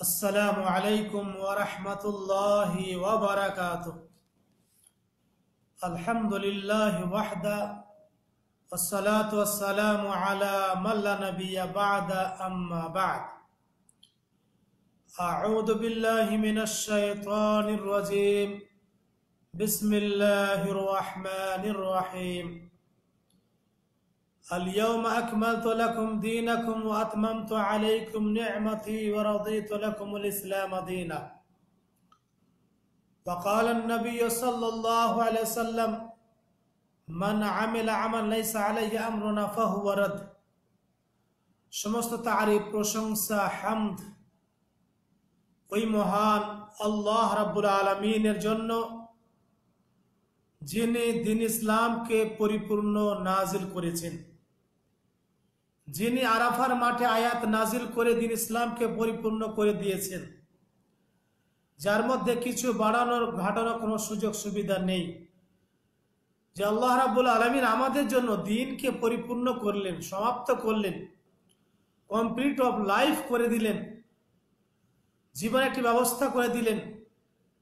السلام عليكم ورحمة الله وبركاته الحمد لله وحده والصلاة والسلام على من لا نبي بعد أما بعد أعوذ بالله من الشيطان الرجيم بسم الله الرحمن الرحيم اليوم أكملت لكم دينكم وأتممت عليكم نعمتي ورضيت لكم الإسلام دينا فقال النبي صلى الله عليه وسلم من عمل عمل ليس عليه أمرنا فهو رد সমস্ত তারিফ প্রশংসা হামদ ওই মহান আল্লাহ রাব্বুল আলমিনের জন্য যিনি দিন ইসলামকে পরিপূর্ণ নাজিল করেছেন যিনি আরাফার মাঠে আয়াত নাজিল করে দিন ইসলামকে পরিপূর্ণ করে দিয়েছেন যার মধ্যে কিছু বাড়ানোর ঘাটানোর কোনো সুযোগ সুবিধা নেই যে আল্লাহ রাবুল আলমিন আমাদের জন্য দিনকে পরিপূর্ণ করলেন সমাপ্ত করলেন কমপ্লিট অফ লাইফ করে দিলেন জীবনে একটি ব্যবস্থা করে দিলেন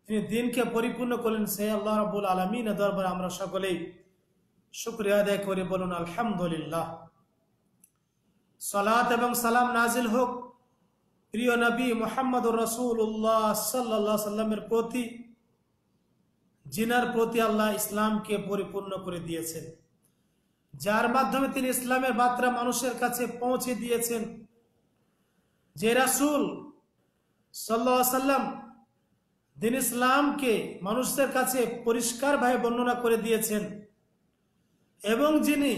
তিনি দিনকে পরিপূর্ণ করলেন সে আল্লাহ রাবুল আলমিন দরবার আমরা সকলেই শুক্রিয়া আদায় করে বলুন আলহামদুলিল্লাহ সালাত এবং সালাম নাজিল হোক প্রিয় নবী মোহাম্মদুর রসুল্লাহ সাল্লা সাল্লামের প্রতি জিনার প্রতি আল্লাহ ইসলামকে পরিপূর্ণ করে দিয়েছেন যার মাধ্যমে তিনি ইসলামের বার্তা মানুষের কাছে পৌঁছে দিয়েছেন যে রাসুল সাল্লা সাল্লাম দিন ইসলামকে মানুষদের কাছে পরিষ্কারভাবে বর্ণনা করে দিয়েছেন এবং যিনি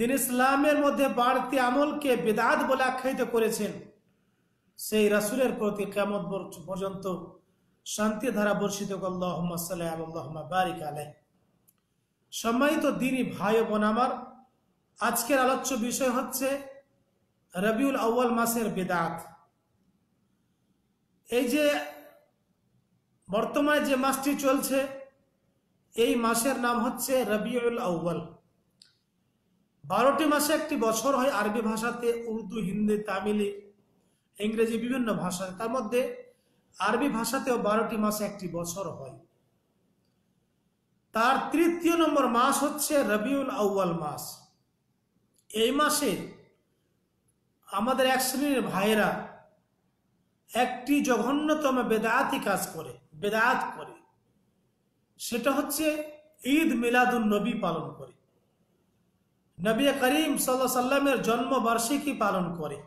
তিনি ইসলামের মধ্যে বাড়তি আমলকে বেদাত বলে আখ্যায়িত করেছেন সেই রাসুলের প্রতি কেমন পর্যন্ত শান্তি ধারা বর্ষিত সম্মানিত দিনী ভাই বোন আমার আজকের আলোচ্য বিষয় হচ্ছে রবিউল আউ্ল মাসের বেদাত এই যে বর্তমানে যে মাসটি চলছে এই মাসের নাম হচ্ছে রবিউল আউ্য়াল বারোটি মাসে একটি বছর হয় আরবি ভাষাতে উর্দু হিন্দি তামিলি ইংরেজি বিভিন্ন ভাষাতে তার মধ্যে আরবি ভাষাতেও বারোটি মাসে একটি বছর হয় তার তৃতীয় নম্বর মাস হচ্ছে রবিউল আউ্বাল মাস এই মাসে আমাদের এক শ্রেণীর ভাইরা একটি জঘন্যতম বেদায়াতি কাজ করে বেদায়াত করে সেটা হচ্ছে ঈদ মিলাদুল নবী পালন করে নবী করিম সাল্লা সাল্লামের জন্মবার্ষিকী পালন করে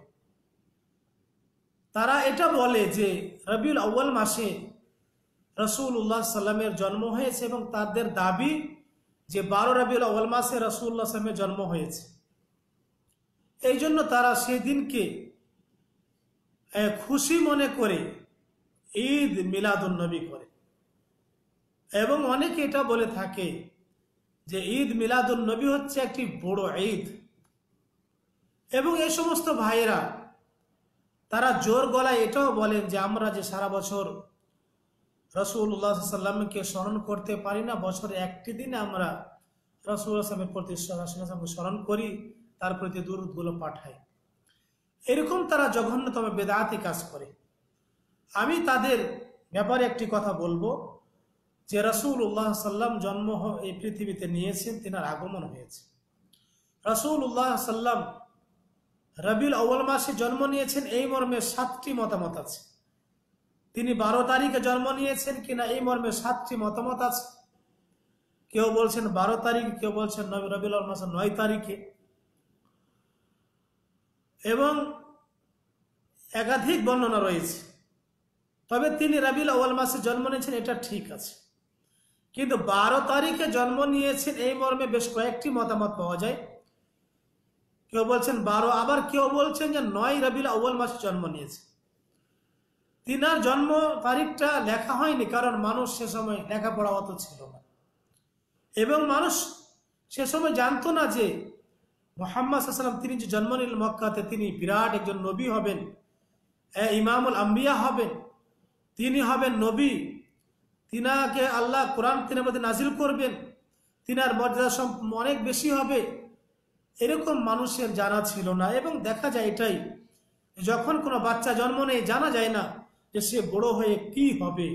তারা এটা বলে যে রবিউল আউ্বাল মাসে রসুল উল্লাহ সাল্লামের জন্ম হয়েছে এবং তাদের দাবি যে বারো রবিউল আউ্বাল মাসে রসুল্লাহ সাল্লামের জন্ম হয়েছে এই জন্য তারা সেই দিনকে খুশি মনে করে ঈদ নবী করে এবং অনেকে এটা বলে থাকে যে ঈদ মিলাদুল নবী হচ্ছে একটি বড় ঈদ এবং এই সমস্ত ভাইয়েরা তারা জোর গলায় এটাও বলেন যে আমরা যে সারা বছর রসুল্লাহ সাল্লামকে স্মরণ করতে পারি না বছরে একটি দিন আমরা রসুলের প্রতি স্মরণ করি তার প্রতি দূরগুলো পাঠাই এরকম তারা জঘন্যতম বেদাতে কাজ করে আমি তাদের ব্যাপারে একটি কথা বলবো যে রাসুল উল্লাহ সাল্লাম জন্ম এই পৃথিবীতে নিয়েছেন তিনার আগমন হয়েছে রাসুল উল্লাহ সাল্লাম রবিল আউ্ল মাসে জন্ম নিয়েছেন এই মর্মে সাতটি মতামত আছে তিনি বারো তারিখে জন্ম নিয়েছেন কিনা এই মর্মে সাতটি মতামত আছে কেউ বলছেন বারো তারিখ কেউ বলছেন রবিল আউ্ল মাসের নয় তারিখে এবং একাধিক বর্ণনা রয়েছে তবে তিনি রবিল আউ্ল মাসে জন্ম নিয়েছেন এটা ঠিক আছে কিন্তু বারো তারিখে জন্ম নিয়েছেন এই মর্মে বেশ কয়েকটি মতামত পাওয়া যায় কেউ বলছেন বারো আবার কেউ বলছেন যে নয় রবিল আউ্বাল মাসে জন্ম নিয়েছে তিনার জন্ম তারিখটা লেখা হয়নি কারণ মানুষ সে সময় লেখাপড়া অত ছিল না এবং মানুষ সে সময় জানতো না যে মোহাম্মদাম তিনি যে জন্ম নিলেন মক্কাতে তিনি বিরাট একজন নবী হবেন ইমামুল আম্বিয়া হবেন তিনি হবেন নবী তিনাকে আল্লাহ কোরআন তিনের মধ্যে নাজিল করবেন তিনার মর্যাদা অনেক বেশি হবে এরকম মানুষের জানা ছিল না এবং দেখা যায় এটাই যখন কোনো বাচ্চা জন্ম নেই জানা যায় না যে সে বড় হয়ে কি হবে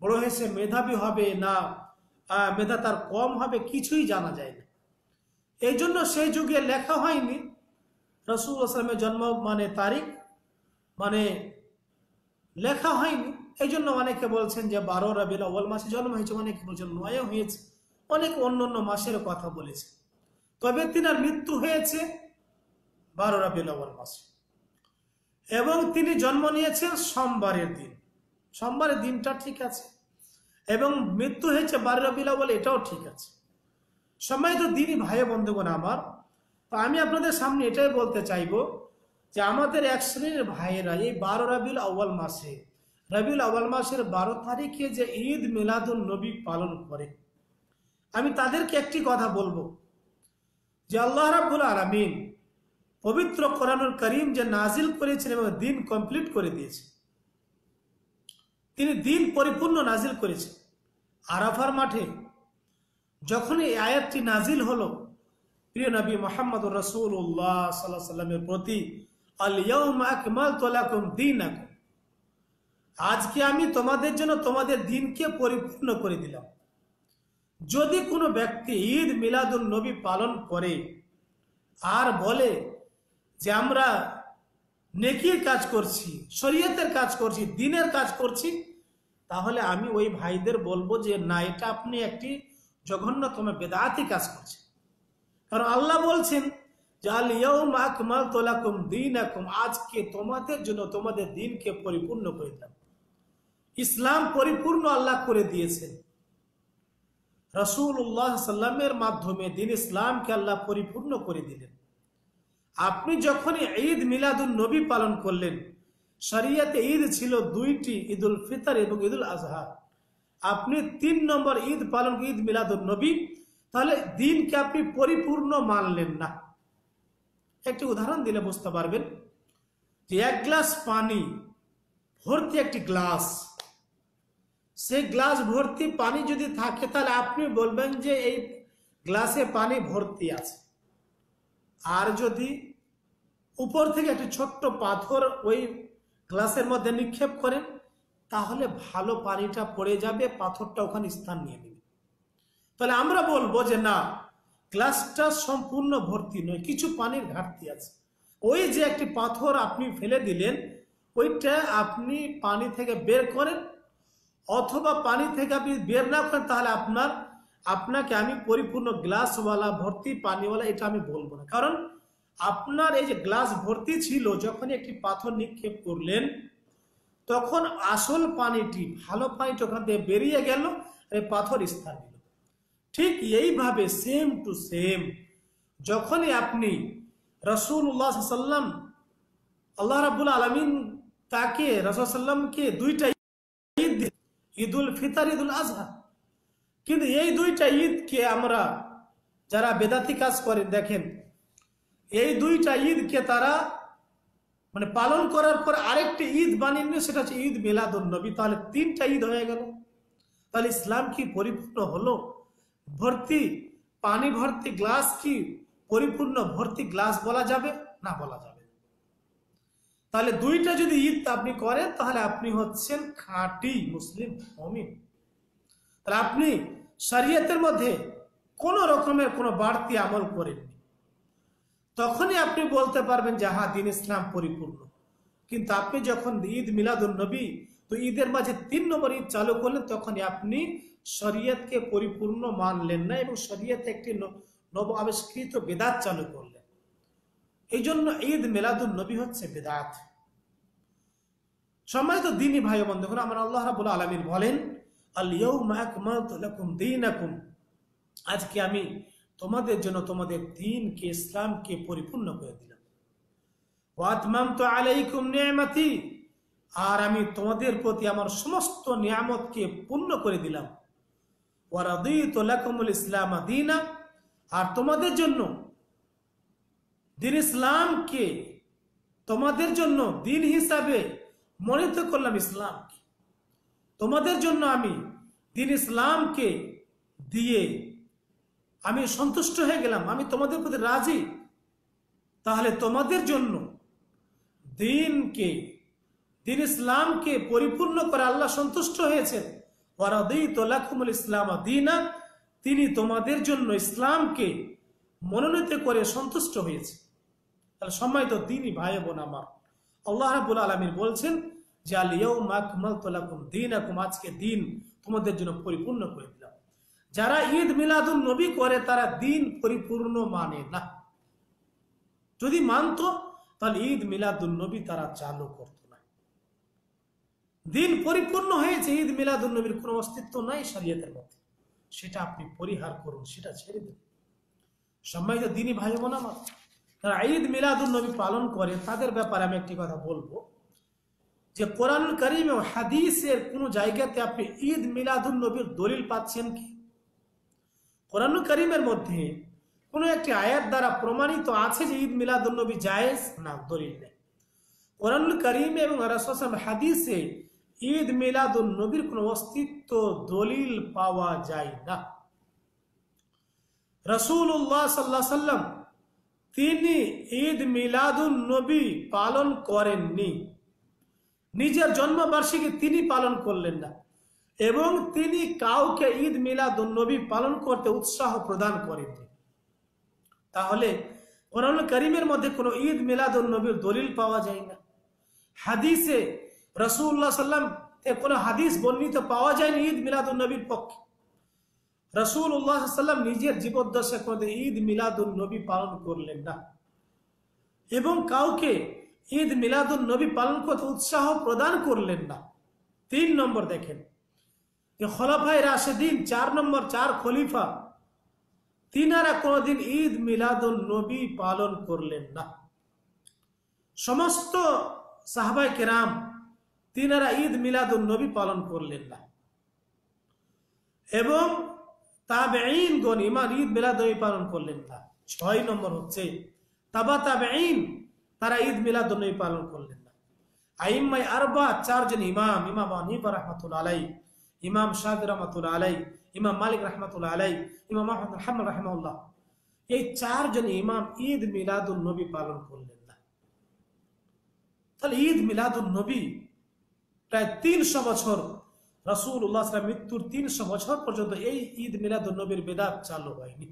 বড় হয়ে সে মেধাবী হবে না মেধা তার কম হবে কিছুই জানা যায় না এই জন্য সেই যুগে লেখা হয়নি রসুল আসলামের জন্ম মানে তারিখ মানে লেখা হয়নি এই জন্য অনেকে বলছেন যে বারো রবির অবল মাসে জন্ম হয়েছে অনেকে বলছেন নয় হয়েছে অনেক অন্য অন্য মাসের কথা বলেছে তবে তিনার মৃত্যু হয়েছে বারো রবির অবল মাসে এবং তিনি জন্ম নিয়েছেন সোমবারের দিন সোমবারের দিনটা ঠিক আছে এবং মৃত্যু হয়েছে বারো রবিল বলে এটাও ঠিক আছে সময় তো দিনই ভাই বন্ধুগণ আমার তো আমি আপনাদের সামনে এটাই বলতে চাইব যে আমাদের এক শ্রেণীর ভাইয়েরা এই বারো রবিল আউ্বাল মাসে রবিউল আওয়াল মাসের বারো তারিখে যে ঈদ মিলাদুল নবী পালন করে আমি তাদেরকে একটি কথা বলবো যে আল্লাহ রাবুল আলমিন পবিত্র কোরআনুল করিম যে নাজিল করেছেন এবং দিন কমপ্লিট করে দিয়েছে তিনি দিন পরিপূর্ণ নাজিল করেছেন আরাফার মাঠে যখন এই আয়াতটি নাজিল হলো প্রিয় নবী মোহাম্মদ রসুল্লাহ সাল্লাহ সাল্লামের প্রতি আল আকমাল তোলাকুম দিন আকুম আজকে আমি তোমাদের জন্য তোমাদের দিনকে পরিপূর্ণ করে দিলাম যদি কোনো ব্যক্তি ঈদ মিলাদুল নবী পালন করে আর বলে যে আমরা নেকির কাজ করছি শরীয়তের কাজ করছি দিনের কাজ করছি তাহলে আমি ওই ভাইদের বলবো যে না এটা আপনি একটি জঘন্যতম বেদাতি কাজ করছেন কারণ আল্লাহ বলছেন যে দিন আজকে তোমাদের জন্য তোমাদের দিনকে পরিপূর্ণ করে দিলাম ইসলাম পরিপূর্ণ আল্লাহ করে দিয়েছেন রসুল্লাহ সাল্লামের মাধ্যমে দিন ইসলামকে আল্লাহ পরিপূর্ণ করে দিলেন আপনি যখন ঈদ মিলাদুল নবী পালন করলেন শরিয়াতে ঈদ ছিল দুইটি ঈদুল ফিতর এবং ঈদুল আজহা আপনি তিন নম্বর ঈদ পালন ঈদ মিলাদুল নবী তাহলে দিনকে আপনি পরিপূর্ণ মানলেন না একটি উদাহরণ দিলে বুঝতে পারবেন যে এক গ্লাস পানি ভর্তি একটি গ্লাস সে গ্লাস ভর্তি পানি যদি থাকে তাহলে আপনি বলবেন যে এই গ্লাসে পানি ভর্তি আছে আর যদি উপর থেকে একটি ছোট্ট পাথর ওই গ্লাসের মধ্যে নিক্ষেপ করেন তাহলে ভালো পানিটা পড়ে যাবে পাথরটা ওখানে স্থান নিয়ে নেবে তাহলে আমরা বলবো যে না গ্লাসটা সম্পূর্ণ ভর্তি নয় কিছু পানির ঘাটতি আছে ওই যে একটি পাথর আপনি ফেলে দিলেন ওইটা আপনি পানি থেকে বের করেন অথবা পানি থেকে আপনি বের না করেন তাহলে আপনার আপনাকে আমি পরিপূর্ণ গ্লাসওয়ালা ভর্তি পানিওয়ালা এটা আমি বলবো না কারণ আপনার এই যে গ্লাস ভর্তি ছিল যখন একটি পাথর নিক্ষেপ করলেন তখন আসল পানিটি ভালো পানিটি ওখান থেকে বেরিয়ে গেল আর পাথর স্থান নিল ঠিক এইভাবে সেম টু সেম যখনই আপনি রসুল সাল্লাম আল্লাহ রাবুল আলমিন তাকে রসুল সাল্লামকে দুইটাই ঈদুল ফিতর ঈদুল আজহা কিন্তু এই দুইটা ঈদকে আমরা যারা বেদাতি কাজ করে দেখেন এই দুইটা ঈদকে তারা মানে পালন করার পর আরেকটি ঈদ বানিয়ে সেটা হচ্ছে ঈদ মিলাদুলনবী তাহলে তিনটা ঈদ হয়ে গেল তাহলে ইসলাম কি পরিপূর্ণ হলো ভর্তি পানি ভর্তি গ্লাস কি পরিপূর্ণ ভর্তি গ্লাস বলা যাবে না বলা যাবে তাহলে দুইটা যদি ঈদ আপনি করেন তাহলে আপনি হচ্ছেন খাঁটি মুসলিম মমিন তাহলে আপনি শরিয়তের মধ্যে কোন রকমের কোনো বাড়তি আমল করেননি তখনই আপনি বলতে পারবেন যে হা দিন ইসলাম পরিপূর্ণ কিন্তু আপনি যখন ঈদ মিলাদুল নবী তো ঈদের মাঝে তিন নম্বর ঈদ চালু করলেন তখনই আপনি শরীয়তকে পরিপূর্ণ মানলেন না এবং শরীয়তে একটি নব আবিষ্কৃত বেদাত চালু করলেন এই জন্য ঈদ মেলাদুল নবী হচ্ছে বেদাত সম্মানিত দিনই ভাই বোন দেখুন আমার আল্লাহ রাবুল আলমিন বলেন আজকে আমি তোমাদের জন্য তোমাদের দিনকে ইসলামকে পরিপূর্ণ করে দিলাম ওয়াতমাম তো আলাইকুম নিয়ামাতি আর আমি তোমাদের প্রতি আমার সমস্ত নিয়ামতকে পূর্ণ করে দিলাম ওয়ারাদি তোলাকুমুল ইসলাম আদিনা আর তোমাদের জন্য দিন ইসলামকে তোমাদের জন্য দিন হিসাবে মনোনীত করলাম ইসলামকে তোমাদের জন্য আমি দিন ইসলামকে দিয়ে আমি সন্তুষ্ট হয়ে গেলাম আমি তোমাদের প্রতি রাজি তাহলে তোমাদের জন্য দিনকে দিন ইসলামকে পরিপূর্ণ করে আল্লাহ সন্তুষ্ট হয়েছেন ওয়ারাদি তোলাকুমুল ইসলাম দিনা তিনি তোমাদের জন্য ইসলামকে মনোনীত করে সন্তুষ্ট হয়েছে তাহলে সময় তো দিনই ভাই বোন আমার আল্লাহ রাবুল আলমিন বলছেন যে আলিয়াও মাকমাল তোলাকুম দিন আকুম আজকে দিন তোমাদের জন্য পরিপূর্ণ করে দিলাম যারা ঈদ মিলাদুল নবী করে তারা দিন পরিপূর্ণ মানে না যদি মানত তাহলে ঈদ মিলাদুল নবী তারা চালু করত না দিন পরিপূর্ণ হয়েছে ঈদ মিলাদুল নবীর কোনো অস্তিত্ব নাই শরীয়তের মধ্যে সেটা আপনি পরিহার করুন সেটা ছেড়ে দিন সম্মানিত দিনই ভাই বোন আমার ঈদ মিলাদুন্নবী পালন করে তাদের ব্যাপারে আমি একটি কথা বলবো যে কোরআনুল কারীম ও হাদিসের কোনো জায়গাতে আপনি ঈদ মিলাদুন্নবীর দলিল পাচ্ছেন কি কোরআনুল কারীমের মধ্যে কোনো একটি আয়াত দ্বারা প্রমাণিত আছে যে ঈদ মিলাদুন্নবী জায়েজ না দলিল নেই কোরআনুল কারীম এবং রাস রাস হাদিসে ঈদ মিলাদুন্নবীর কোনো অস্তিত্ব দলিল পাওয়া যায় না রাসূলুল্লাহ সাল্লাল্লাহু আলাইহি তিনি ঈদ মিলাদুল নবী পালন করেননি নিজের জন্মবার্ষিকী তিনি পালন করলেন না এবং তিনি কাউকে ঈদ মিলাদুল নবী পালন করতে উৎসাহ প্রদান করেননি তাহলে কোরআন করিমের মধ্যে কোনো ঈদ মিলাদুল নবীর দলিল পাওয়া যায় না হাদিসে রসুল্লাহ সাল্লাম কোনো হাদিস বর্ণিত পাওয়া যায়নি ঈদ মিলাদুল নবীর পক্ষে রসুল উল্লাহ সাল্লাম নিজের জীবদ্দশা কোনোদিন ঈদ মিলাদুল নবী পালন করলেন না এবং কাউকে ঈদ মিলাদুল নবী পালন করতে উৎসাহ প্রদান করলেন না তিন নম্বর দেখেন খলাফাই রাশেদিন চার নম্বর চার খলিফা তিনারা কোনোদিন ঈদ মিলাদুল নবী পালন করলেন না সমস্ত সাহাবাই কেরাম তিনারা ঈদ মিলাদুল নবী পালন করলেন না এবং তাবেইন গণ ইমাম ঈদ মিলাদবী পালন করলেন না ছয় নম্বর হচ্ছে তাবা তাবেইন তারা ঈদ মিলাদবী পালন করলেন না আইম্মাই আরবা চারজন ইমাম ইমাম আনিফা রহমাতুল আলাই ইমাম শাহ রহমাতুল আলাই ইমাম মালিক রহমাতুল আলাই ইমাম আহমদ রহমান রহমাউল্লাহ এই চারজন ইমাম ঈদ মিলাদুল নবী পালন করলেন না তাহলে ঈদ মিলাদুল নবী প্রায় তিনশো বছর রাসুল সালাম মৃত্যুর তিনশো বছর পর্যন্ত এই ঈদ মিলাদ নবীর বেদাত চালু হয়নি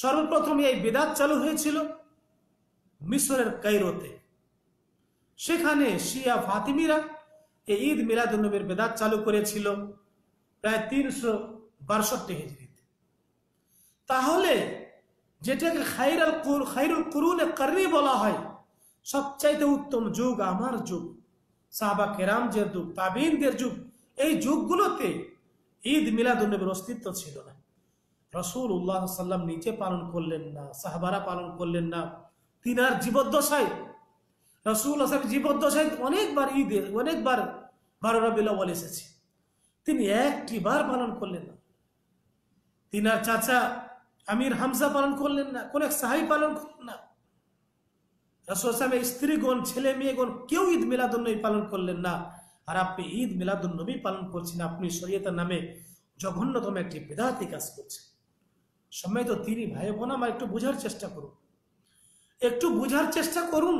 সর্বপ্রথম এই বেদাত চালু হয়েছিল মিশরের কাইরোতে সেখানে শিয়া ফাতিমিরা এই ঈদ মিলাদ নবীর বেদাত চালু করেছিল প্রায় তিনশো বাষট্টি হিজড়িতে তাহলে যেটাকে খাইরাল খাইরুল কুরুনে কারি বলা হয় সবচাইতে উত্তম যুগ আমার যুগ সাহাবা যে যুগ তাবিনদের যুগ এই যুগগুলোতে ঈদ মিলাদুল্নবীর অস্তিত্ব ছিল না রসুল উল্লাহ সাল্লাম নিজে পালন করলেন না সাহাবারা পালন করলেন না তিনার জীবদ্দশায় রসুল আসাম জীবদ্দশায় অনেকবার ঈদ অনেকবার বেলা বলে এসেছে তিনি একটি বার পালন করলেন না তিনার চাচা আমির হামজা পালন করলেন না কোন এক সাহাই পালন করলেন না রসুল আসলামের স্ত্রীগণ ছেলে মেয়েগণ কেউ ঈদ মিলাদুল্নবী পালন করলেন না আর আপনি ঈদ মিলাদুল নবী পালন করছেন আপনি শরীয়তের নামে জঘন্যতম একটি বেদাতি কাজ করছেন সময় তো তিনি ভাই বোন আমার একটু বোঝার চেষ্টা করুন একটু বোঝার চেষ্টা করুন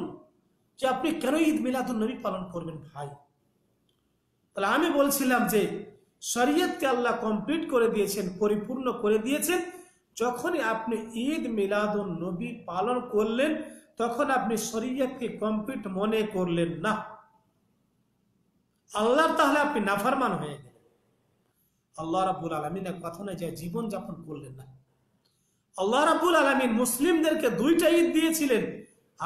যে আপনি কেন ঈদ মিলাদুল নবী পালন করবেন ভাই তাহলে আমি বলছিলাম যে শরীয়তকে আল্লাহ কমপ্লিট করে দিয়েছেন পরিপূর্ণ করে দিয়েছেন যখনই আপনি ঈদ মিলাদুল নবী পালন করলেন তখন আপনি শরীয়তকে কমপ্লিট মনে করলেন না আল্লাহর তাহলে আপনি নাফারমান হয়ে গেলেন আল্লাহ রাবুল আলমিন এক কথা নয় যে জীবন যাপন করলেন না আল্লাহ রাবুল আলমিন মুসলিমদেরকে দুইটা ঈদ দিয়েছিলেন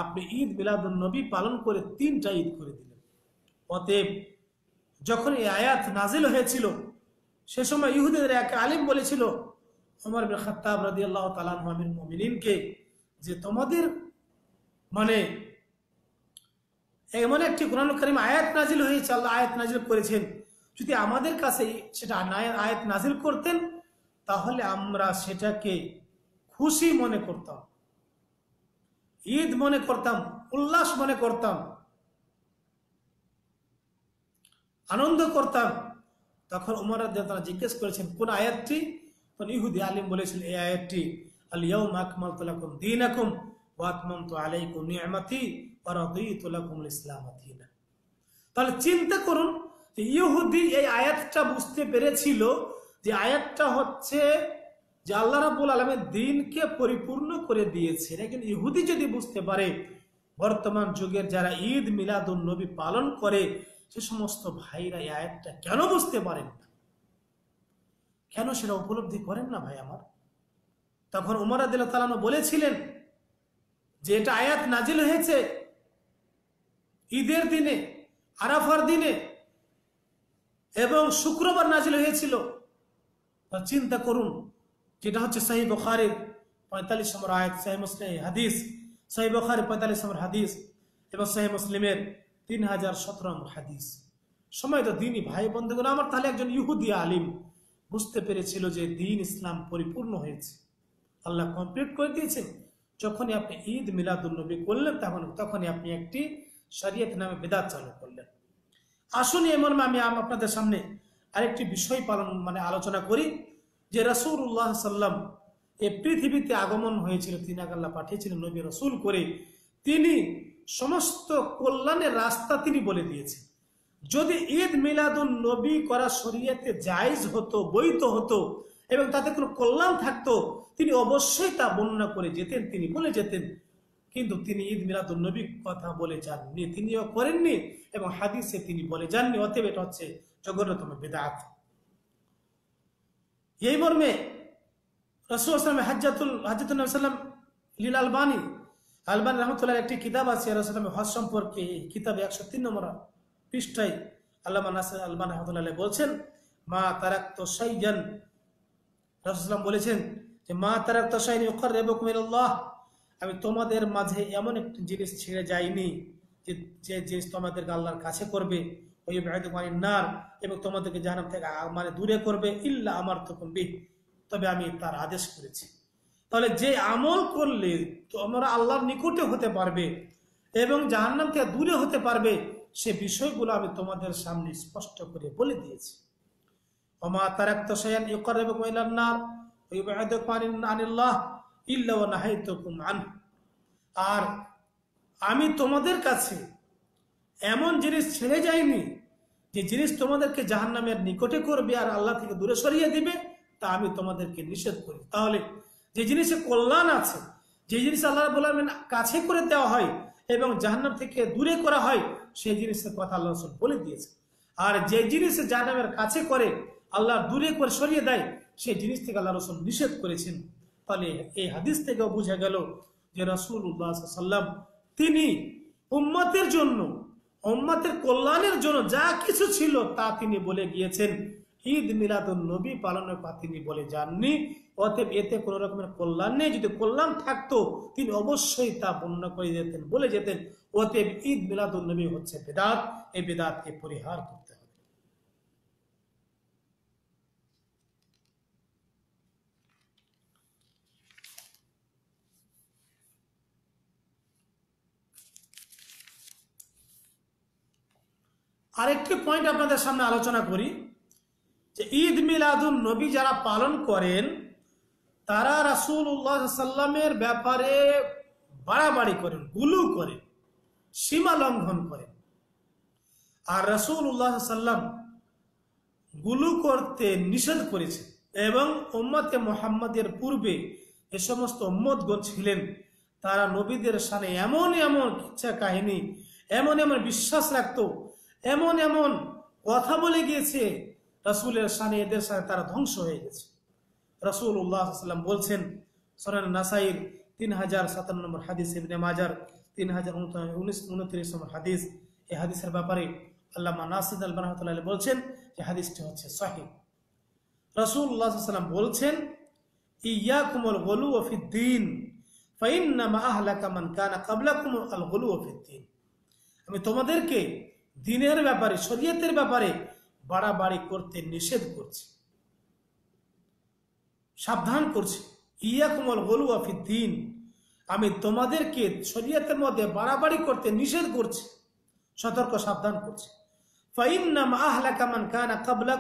আপনি ঈদ মিলাদুল নবী পালন করে তিনটা ঈদ করে দিলেন অতএব যখন এই আয়াত নাজিল হয়েছিল সে সময় ইহুদের এক আলিম বলেছিল আমার খাত্তাব রাজি আল্লাহ তালিনকে যে তোমাদের মানে এমন একটি কোরআন করিম আয়াত নাজিল হয়েছে আল্লাহ আয়াত নাজিল করেছেন যদি আমাদের কাছে সেটা আয়াত নাজিল করতেন তাহলে আমরা সেটাকে খুশি মনে করতাম ঈদ মনে করতাম উল্লাস মনে করতাম আনন্দ করতাম তখন উমর তারা জিজ্ঞেস করেছেন কোন আয়াতটি তখন ইহুদি আলিম বলেছেন এই আয়াতটি আলিয়াউম আকমাল তোলাকুম দিন আকুম ওয়াতমাম তো আলাইকুম নিয়ামাতি ইসলাম তাহলে চিন্তা করুন যে ইহুদি এই আয়াতটা বুঝতে পেরেছিল যে আয়াতটা হচ্ছে যে আল্লাহ রাবুল আলমের দিনকে পরিপূর্ণ করে দিয়েছেন একজন ইহুদি যদি বুঝতে পারে বর্তমান যুগের যারা ঈদ মিলাদুল নবী পালন করে সে সমস্ত ভাইরা এই আয়াতটা কেন বুঝতে পারেন না কেন সেটা উপলব্ধি করেন না ভাই আমার তখন উমর আদিল্লা বলেছিলেন যে এটা আয়াত নাজিল হয়েছে ঈদের দিনে আরাফার দিনে এবং শুক্রবার নাজিল হয়েছিল চিন্তা করুন যেটা হচ্ছে সাহিব বখারের পঁয়তাল্লিশ নম্বর আয়াত সাহেব মুসলিম হাদিস সাহিব বখারে পঁয়তাল্লিশ নম্বর হাদিস এবং সাহেব মুসলিমের তিন হাজার সতেরো নম্বর হাদিস সময় তো দিনই ভাই বন্ধুগুলো আমার তাহলে একজন ইহুদি আলিম বুঝতে পেরেছিল যে দিন ইসলাম পরিপূর্ণ হয়েছে আল্লাহ কমপ্লিট করে দিয়েছেন যখনই আপনি ঈদ নবী করলেন তখন তখনই আপনি একটি শরীয়ত নামে বেদাত চালু করলেন আসুন এমন আমি আপনাদের সামনে আরেকটি বিষয় পালন মানে আলোচনা করি যে রসুল উল্লাহ সাল্লাম এ পৃথিবীতে আগমন হয়েছিল তিনি আগাল্লা পাঠিয়েছিলেন নবী রসুল করে তিনি সমস্ত কল্যাণের রাস্তা তিনি বলে দিয়েছেন যদি ঈদ মিলাদুল নবী করা শরিয়াতে জায়জ হতো বৈত হতো এবং তাতে কোনো কল্যাণ থাকতো তিনি অবশ্যই তা বর্ণনা করে যেতেন তিনি বলে যেতেন কিন্তু তিনি ঈদ নবী কথা বলে যাননি তিনিও করেননি এবং হাদিসে তিনি বলে যাননি অতএব এটা হচ্ছে জঘন্যতম বেদাত এই মর্মে রসুলাম হাজাতুল হাজাতুল সাল্লাম লীল আলবানী আলবানী রহমতুল্লাহ একটি কিতাব আছে রসুলামের হজ সম্পর্কে এই কিতাবে একশো তিন নম্বর পৃষ্ঠায় আল্লাহ নাসির আলবান রহমতুল্লাহ বলছেন মা তারাক তো সাইজান রসুলাম বলেছেন যে মা তারাক তো সাইন ইউকর রেবকুমিল্লাহ আমি তোমাদের মাঝে এমন একটি জিনিস ছেড়ে যাইনি যে যে জিনিস তোমাদেরকে আল্লাহর কাছে করবে ওই মানে নার এবং তোমাদেরকে জাহান থেকে মানে দূরে করবে ইল্লা আমার তখন বিহ তবে আমি তার আদেশ করেছি তাহলে যে আমল করলে তোমরা আল্লাহর নিকটে হতে পারবে এবং জাহান্নাম থেকে দূরে হতে পারবে সে বিষয়গুলো আমি তোমাদের সামনে স্পষ্ট করে বলে দিয়েছি অমা তার এক তো সেয়ান ইকর এবং মহিলার নাম ইল্লা নাহাই তকুম আনু আর আমি তোমাদের কাছে এমন জিনিস ছেড়ে যাইনি যে জিনিস তোমাদেরকে জাহান্নামের নিকটে করবে আর আল্লাহ থেকে দূরে সরিয়ে দিবে তা আমি তোমাদেরকে নিষেধ করি তাহলে যে জিনিসে কল্যাণ আছে যে জিনিস আল্লাহ বলবেন কাছে করে দেওয়া হয় এবং জাহান্নাম থেকে দূরে করা হয় সেই জিনিসের কথা আল্লাহ বলে দিয়েছে আর যে জিনিস জাহান্নামের কাছে করে আল্লাহ দূরে করে সরিয়ে দেয় সেই জিনিস থেকে আল্লাহ রসুল নিষেধ করেছেন তাহলে এই হাদিস থেকেও বোঝা গেল যে রাসুল উল্লাহ তিনি উম্মাতের জন্য উম্মাতের কল্যাণের জন্য যা কিছু ছিল তা তিনি বলে গিয়েছেন ঈদ মিলাদুল নবী পালনের পা তিনি বলে যাননি অতএব এতে কোনো রকমের কল্যাণ নেই যদি কল্যাণ থাকতো তিনি অবশ্যই তা বর্ণনা করে যেতেন বলে যেতেন অতএব ঈদ মিলাদুল নবী হচ্ছে বেদাত এই বেদাতকে পরিহার করতেন আরেকটি পয়েন্ট আপনাদের সামনে আলোচনা করি যে ঈদ মিলাদুল নবী যারা পালন করেন তারা রাসুল উল্লাহ সাল্লামের ব্যাপারে বাড়াবাড়ি করেন গুলু করেন সীমা লঙ্ঘন করেন আর রাসুল উল্লাহ সাল্লাম গুলু করতে নিষেধ করেছেন এবং ওম্মতে মোহাম্মদের পূর্বে এ সমস্ত ওম্মদগণ ছিলেন তারা নবীদের সামনে এমন এমন ইচ্ছা কাহিনী এমন এমন বিশ্বাস রাখত এমন এমন কথা বলে গিয়েছে রাসুলের সানে এদের সাথে তারা ধ্বংস হয়ে গেছে রাসুল উল্লাহাম বলছেন সরান নাসাইর তিন হাজার সাতান্ন নম্বর হাদিস ইবনে মাজার তিন হাজার উনিশ উনত্রিশ নম্বর হাদিস এই হাদিসের ব্যাপারে আল্লামা নাসিদ আল বানাহতাল বলছেন যে হাদিসটি হচ্ছে সাহিব রাসুল উল্লাহাম বলছেন ইয়া কুমল গলু ওফিদ্দিন ফাইন্না মাহলাকা মান কানা কাবলা কুমল আল গলু ওফিদ্দিন আমি তোমাদেরকে দিনের ব্যাপারে শরীয়তের ব্যাপারে বাড়াবাড়ি করতে নিষেধ করছে সাবধান করছে ইয়া কুমল বলু আফিদ্দিন আমি তোমাদেরকে শরীয়তের মধ্যে বাড়াবাড়ি করতে নিষেধ করছি সতর্ক সাবধান করছি কামান কানা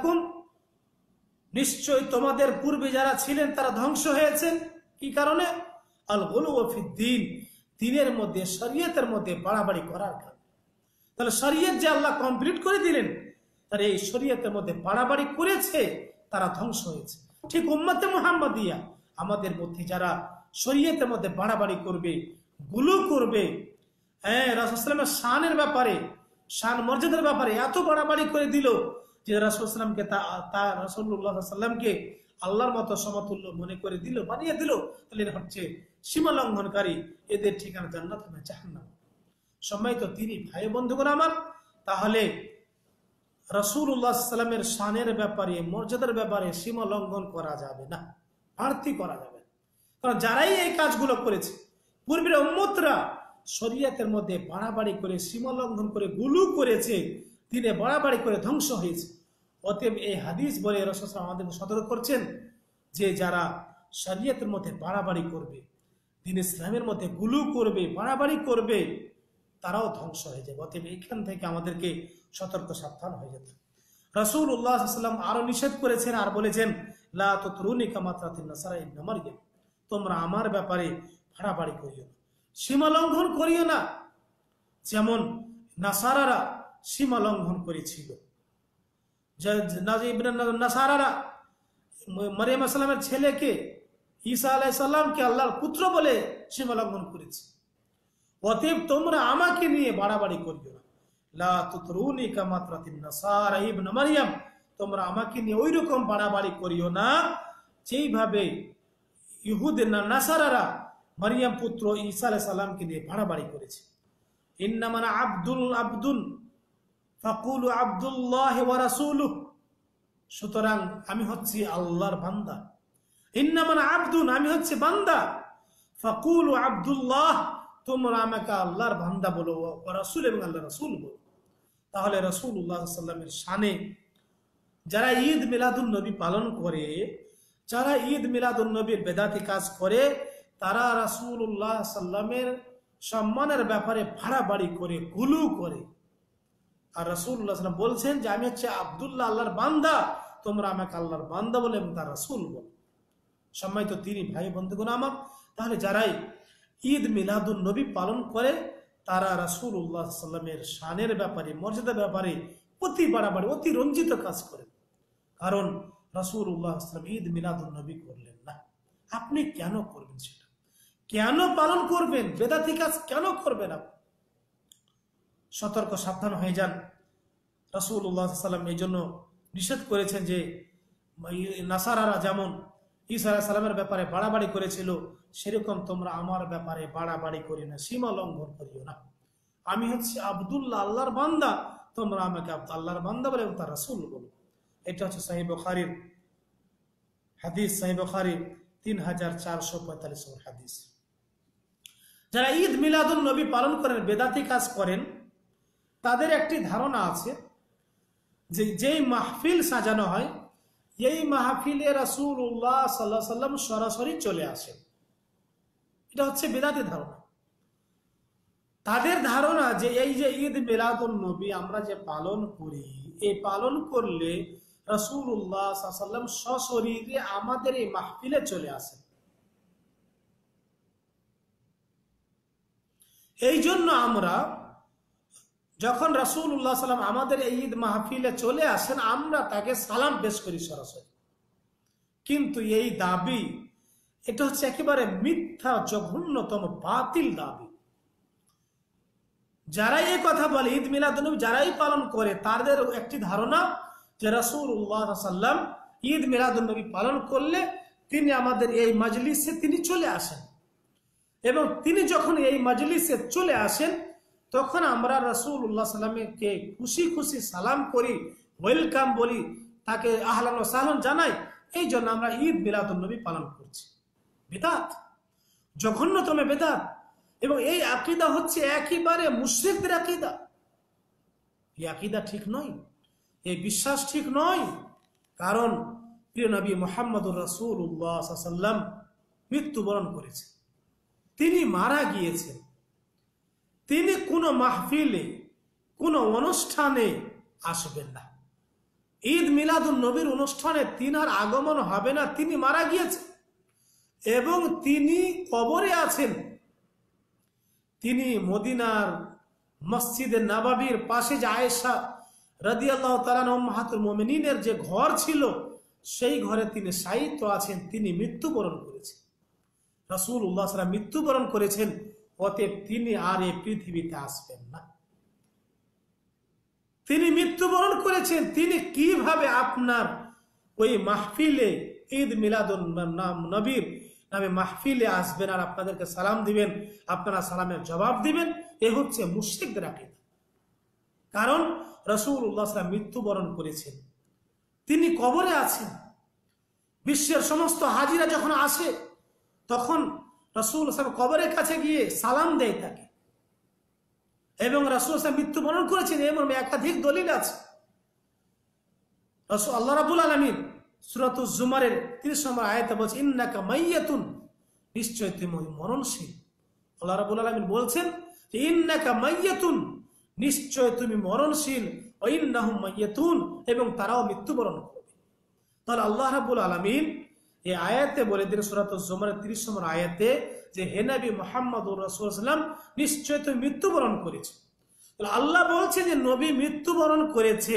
নিশ্চয় তোমাদের পূর্বে যারা ছিলেন তারা ধ্বংস হয়েছেন কি কারণে আল গোলু দিন দিনের মধ্যে শরীয়তের মধ্যে বাড়াবাড়ি করার কারণে তাহলে শরীয়ত যে আল্লাহ কমপ্লিট করে দিলেন তার এই শরীয়তের মধ্যে বাড়াবাড়ি করেছে তারা ধ্বংস হয়েছে ঠিক উম্মতে মোহাম্মদিয়া আমাদের মধ্যে যারা শরীয়তের মধ্যে বাড়াবাড়ি করবে গুলো করবে হ্যাঁ রাসুলামের শানের ব্যাপারে শান মর্যাদার ব্যাপারে এত বাড়াবাড়ি করে দিল যে রাসুলামকে তা তা রাসুল্লাহ সাল্লামকে আল্লাহর মতো সমতুল্য মনে করে দিল বানিয়ে দিল তাহলে হচ্ছে সীমা লঙ্ঘনকারী এদের ঠিকানা জান্নাত জাহান্নাম সম্মানিত তিনি ভাই বন্ধুগণ আমার তাহলে রসুল্লাহ সাল্লামের শানের ব্যাপারে মর্যাদার ব্যাপারে সীমা লঙ্ঘন করা যাবে না প্রার্থী করা যাবে কারণ যারাই এই কাজগুলো করেছে পূর্বের উম্মতরা শরিয়াতের মধ্যে বাড়াবাড়ি করে সীমা লঙ্ঘন করে গুলু করেছে দিনে বাড়াবাড়ি করে ধ্বংস হয়েছে অতএব এই হাদিস বলে রসুল আমাদের সতর্ক করছেন যে যারা শরিয়াতের মধ্যে বাড়াবাড়ি করবে দিন ইসলামের মধ্যে গুলু করবে বাড়াবাড়ি করবে তারাও ধ্বংস হয়ে যাবে অতএব এখান থেকে আমাদেরকে সতর্ক সাবধান হয়ে যেত রসুল উল্লাহাম আরো নিষেধ করেছেন আর বলেছেন তোমরা আমার ব্যাপারে ফাড়াফাড়ি করিও না সীমা লঙ্ঘন করিও না যেমন নাসারারা সীমা লঙ্ঘন করেছিল নাসারারা মারিয়াম আসলামের ছেলেকে ঈসা আলাইসাল্লামকে আল্লাহর পুত্র বলে সীমা লঙ্ঘন করেছে অতএব তোমরা আমাকে নিয়ে বাড়াবাড়ি করিও না লাতুতরুনি কামাত্রাতিন নাসারা ইবনে মারইয়াম তোমরা আমাকে নিয়ে ওই রকম বাড়াবাড়ি করিও না যেইভাবে ইহুদের না নাসারারা মারিয়াম পুত্র ঈসা আলাইহিস সালামকে নিয়ে বাড়াবাড়ি করেছে ইন্নামানা আব্দুল আব্দুল ফাকুলু আব্দুল্লাহ ওয়া রাসূলুহ সুতরাং আমি হচ্ছি আল্লাহর বান্দা ইন্নামানা আব্দুল আমি হচ্ছে বান্দা ফকুল আব্দুল্লাহ তোমরা আমাকে আল্লাহর বান্দা বলো রসুল রাসুল এবং আল্লাহ রাসুল বলো তাহলে রসুল উল্লাহ সাল্লামের শানে যারা ঈদ মিলাদুল নবী পালন করে যারা ঈদ মিলাদুল নবীর বেদাতি কাজ করে তারা রাসুল উল্লাহ সাল্লামের সম্মানের ব্যাপারে ভাড়া বাড়ি করে গুলু করে আর রসুল সাল্লাম বলছেন যে আমি হচ্ছে আবদুল্লাহ আল্লাহর বান্দা তোমরা আমাকে আল্লাহর বান্দা বলে এবং তার রাসুল বল সম্মানিত তিনি ভাই বন্ধুগুলো আমার তাহলে যারাই ঈদ মিলাদুল নবী পালন করে তারা রাসুল উল্লাহ সাল্লামের শানের ব্যাপারে মর্যাদা ব্যাপারে অতি বাড়াবাড়ি অতি রঞ্জিত কাজ করে কারণ রাসুল উল্লাহ আসলাম ঈদ মিলাদুল নবী করলেন না আপনি কেন করবেন সেটা কেন পালন করবেন বেদাতি কাজ কেন করবেন আপনি সতর্ক সাবধান হয়ে যান রাসুল উল্লাহ সাল্লাম এই জন্য নিষেধ করেছেন যে নাসারারা যেমন ঈসা সালামের ব্যাপারে বাড়াবাড়ি করেছিল সেরকম তোমরা আমার ব্যাপারে বাড়াবাড়ি করি না সীমা লঙ্ঘন করিও না আমি হচ্ছে আবদুল্লাহ আল্লাহর বান্দা তোমরা আমাকে আল্লাহর বান্দা বলে তার রাসুল বলো এটা হচ্ছে সাহিব খারির হাদিস সাহিব খারির তিন হাজার চারশো পঁয়তাল্লিশ হাদিস যারা ঈদ মিলাদুল নবী পালন করেন বেদাতি কাজ করেন তাদের একটি ধারণা আছে যে যেই মাহফিল সাজানো হয় এই মাহফিলে রাসুল উল্লাহ সাল্লাহ সাল্লাম সরাসরি চলে আসেন এটা হচ্ছে বেদাতি ধারণা তাদের ধারণা যে এই যে ঈদ মিলাদুল নবী আমরা যে পালন করি এই পালন করলে রসুল্লাহ সাল্লাম সশরীরে আমাদের এই মাহফিলে চলে আসেন এই জন্য আমরা যখন রাসুল উল্লাহ সাল্লাম আমাদের এই ঈদ মাহফিলে চলে আসেন আমরা তাকে সালাম বেশ করি সরাসরি কিন্তু এই দাবি এটা হচ্ছে একেবারে মিথ্যা জঘন্যতম বাতিল দাবি যারাই এই কথা বলে ঈদ মিলাদুল যারাই পালন করে তাদের একটি ধারণা যে রাসুল উল্লাহ সাল্লাম ঈদ মিলাদুল পালন করলে তিনি আমাদের এই মাজলিসে তিনি চলে আসেন এবং তিনি যখন এই মাজলিসে চলে আসেন তখন আমরা রসুল উল্লাহ সাল্লামকে খুশি খুশি সালাম করি ওয়েলকাম বলি তাকে আহলান ও সাহন জানাই এই জন্য আমরা ঈদ মিলাদুলনবী পালন করছি বেদাত জঘন্যতম বেদাত এবং এই আকিদা হচ্ছে একইবারে মুশ্রিকদের আকিদা এই আকিদা ঠিক নয় এই বিশ্বাস ঠিক নয় কারণ প্রিয় নবী মোহাম্মদুর রাসুল উল্লাহ সাল্লাম মৃত্যুবরণ করেছে তিনি মারা গিয়েছেন তিনি কোনো মাহফিলে কোনো অনুষ্ঠানে আসবেন না ঈদ মিলাদুল নবীর অনুষ্ঠানে তিনি আর আগমন হবে না তিনি মারা গিয়েছেন এবং তিনি কবরে আছেন তিনি মদিনার মসজিদে নাবাবির পাশে যে আয়েশা রাদিয়াল্লাহ মাহাতুর মোমিনের যে ঘর ছিল সেই ঘরে তিনি সাহিত্য আছেন তিনি মৃত্যুবরণ করেছেন রাসুল উল্লাহ সালাম মৃত্যুবরণ করেছেন অতএব তিনি আর এই পৃথিবীতে আসবেন না তিনি মৃত্যুবরণ করেছেন তিনি কিভাবে আপনার ওই মাহফিলে ঈদ মিলাদুল নাম নবীর নামে মাহফিলে আসবেন আর আপনাদেরকে সালাম দিবেন আপনারা সালামের জবাব দিবেন এ হচ্ছে মুর্শিকদের আকিদা কারণ রসুল্লাহ সাল্লাম মৃত্যুবরণ করেছেন তিনি কবরে আছেন বিশ্বের সমস্ত হাজিরা যখন আসে তখন রসুল সাহেব কবরের কাছে গিয়ে সালাম দেয় তাকে এবং রাসুল সাহেব মৃত্যুবরণ করেছেন এবং একাধিক দলিল আছে রসুল আল্লাহ রাবুল আলমীর সুরাত জুমারের তিরিশ নম্বর আয়তে বলছে ইন্নাকা মাইয়াতুন নিশ্চয় তুমি মরণশীল আল্লাহ রাবুল আলমিন বলছেন যে ইন্নাকা মাইয়াতুন নিশ্চয় তুমি মরণশীল ও ইন্নাহু মাইয়াতুন এবং তারাও মৃত্যুবরণ করবে তাহলে আল্লাহ রাবুল আলমিন এই আয়াতে বলে দিন সুরাত জুমারের তিরিশ নম্বর আয়াতে যে হেনাবি মোহাম্মদুর রসুলাম নিশ্চয় তো মৃত্যুবরণ করেছে আল্লাহ বলছে যে নবী মৃত্যুবরণ করেছে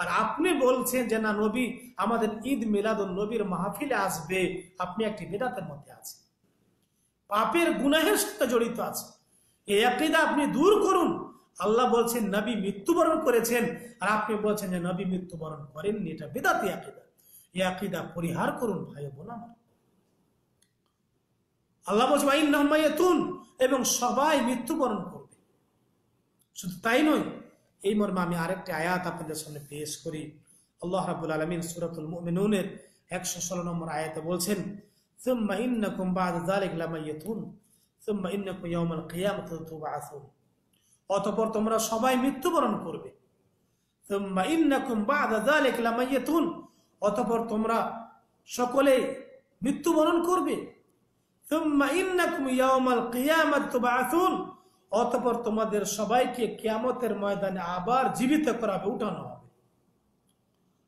আর আপনি বলছেন যে না নবী আমাদের ঈদ মিলাদ নবীর মাহফিলে আসবে আপনি একটি বেদাতের মধ্যে আছেন পাপের গুনাহের সাথে জড়িত আছে এই আকৃদা আপনি দূর করুন আল্লাহ বলছেন নবী মৃত্যুবরণ করেছেন আর আপনি বলছেন যে নবী মৃত্যুবরণ করেননি এটা বেদাতি আকৃদা এই আকিদা পরিহার করুন ভাই বোন আমার আল্লাহ বলছেন এবং সবাই মৃত্যুবরণ করবে শুধু তাই নয় এই মর্মে আমি আরেকটি আয়াত আপনাদের সামনে পেশ করি আল্লাহ রাবুল আলমিন সুরাতুল মিনুনের একশো ষোলো নম্বর আয়াতে বলছেন অতপর তোমরা সবাই মৃত্যুবরণ করবে অতপর তোমরা সকলে মৃত্যুবরণ করবে অতপর তোমাদের সবাইকে কেয়ামতের ময়দানে আবার জীবিত করাবে উঠানো হবে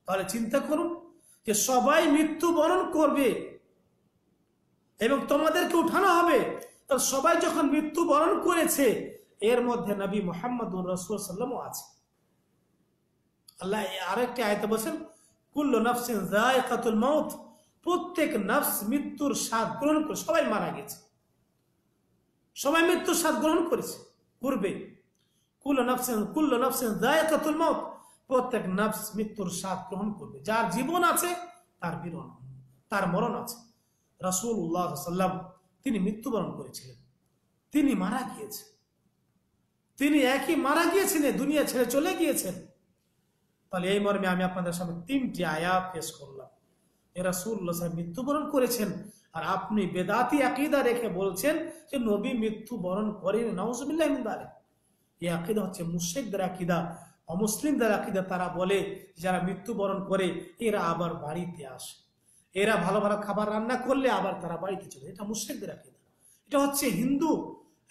তাহলে চিন্তা করুন যে সবাই মৃত্যুবরণ করবে এবং তোমাদেরকে উঠানো হবে তাহলে সবাই যখন মৃত্যুবরণ করেছে এর মধ্যে নবী মোহাম্মদ রসুল সাল্লামও আছে আল্লাহ আরেকটি আয়তে বলছেন কুল্ল নফসিন প্রত্যেক নফস মৃত্যুর স্বাদ গ্রহণ করে সবাই মারা গেছে সবাই মৃত্যুর স্বাদ গ্রহণ করেছে পূর্বে কুল্ল নফসিন কুল্ল নফসিন যায় মত প্রত্যেক নফস মৃত্যুর স্বাদ গ্রহণ করবে যার জীবন আছে তার বিরণ তার মরণ আছে রাসুল উল্লাহ সাল্লাম তিনি মৃত্যুবরণ করেছিলেন তিনি মারা গিয়েছেন তিনি একই মারা গিয়েছিলেন দুনিয়া ছেড়ে চলে গিয়েছেন তাহলে এই মর্মে আমি আপনাদের সামনে তিনটি আয়া পেশ করলাম এরা সুল্লা সাহেব মৃত্যুবরণ করেছেন আর আপনি বেদাতি আকিদা রেখে বলছেন যে নবী মৃত্যুবরণ করেন নওয়াজবিল্লাহ এই আকিদা হচ্ছে মুর্শিকদের আকিদা অমুসলিমদের আকিদা তারা বলে যারা মৃত্যুবরণ করে এরা আবার বাড়িতে আসে এরা ভালো ভালো খাবার রান্না করলে আবার তারা বাড়িতে চলে এটা মুর্শিকদের আকিদা এটা হচ্ছে হিন্দু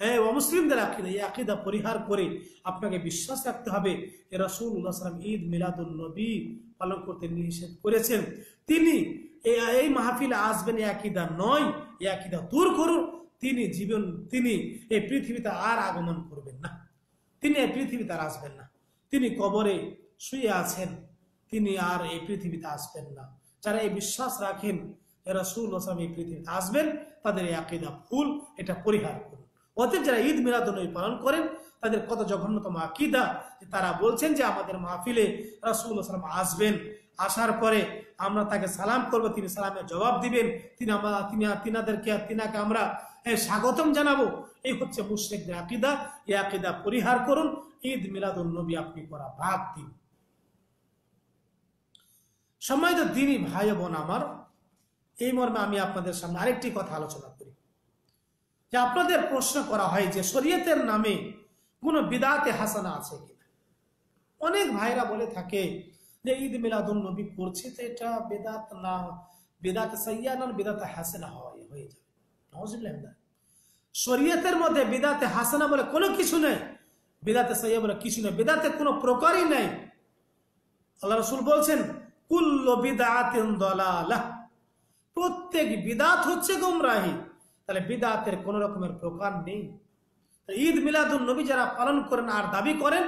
হ্যাঁ অমুসলিমদের আকিদা এই আকিদা পরিহার করে আপনাকে বিশ্বাস রাখতে হবে এ রসুল্লাহ সাল্লাম ঈদ মিলাদুল নবী পালন করতে নিষেধ করেছেন তিনি এই মাহফিলে আসবেন এ আকিদা নয় এ আকিদা দূর করুন তিনি জীবন তিনি এই পৃথিবীতে আর আগমন করবেন না তিনি এই পৃথিবীতে আর আসবেন না তিনি কবরে শুয়ে আছেন তিনি আর এই পৃথিবীতে আসবেন না যারা এই বিশ্বাস রাখেন এরা সুল এই পৃথিবীতে আসবেন তাদের এই আকিদা ভুল এটা পরিহার করুন অতএব যারা ঈদ মিলাদ পালন করেন তাদের কত জঘন্যতম আকিদা যে তারা বলছেন যে আমাদের মাহফিলে রাসুল্লাহ সালাম আসবেন আসার পরে আমরা তাকে সালাম করব তিনি সালামের জবাব দিবেন তিনি আমরা তিনি তিনাদেরকে তিনাকে আমরা স্বাগতম জানাবো এই হচ্ছে মুশ্রেকদের আকিদা এই আকিদা পরিহার করুন ঈদ মিলাদুলনবী আপনি করা বাদ দিন সময় তো দিনই ভাই বোন আমার এই মর্মে আমি আপনাদের সামনে আরেকটি কথা আলোচনা যে আপনাদের প্রশ্ন করা হয় যে শরীয়তের নামে কোনো বিদাতে হাসানা আছে কিনা অনেক ভাইরা বলে থাকে যে ঈদ মিলাদুল নবী করছে তো এটা বেদাত না বেদাতে সৈয়ানার বেদাতে হাসানা হয় হয়ে যাবে নজবুল্লাহ শরীয়তের মধ্যে বেদাতে হাসানা বলে কোনো কিছু নেই বেদাতে সৈয়া বলে কিছু নেই বেদাতে কোনো প্রকারই নেই আল্লাহ রসুল বলছেন কুল্ল বিদাত দলালা প্রত্যেক বিদাত হচ্ছে গোমরাহী তাহলে বিদাতের কোন রকমের প্রকার নেই ঈদ মিলাদুল নবী যারা পালন করেন আর দাবি করেন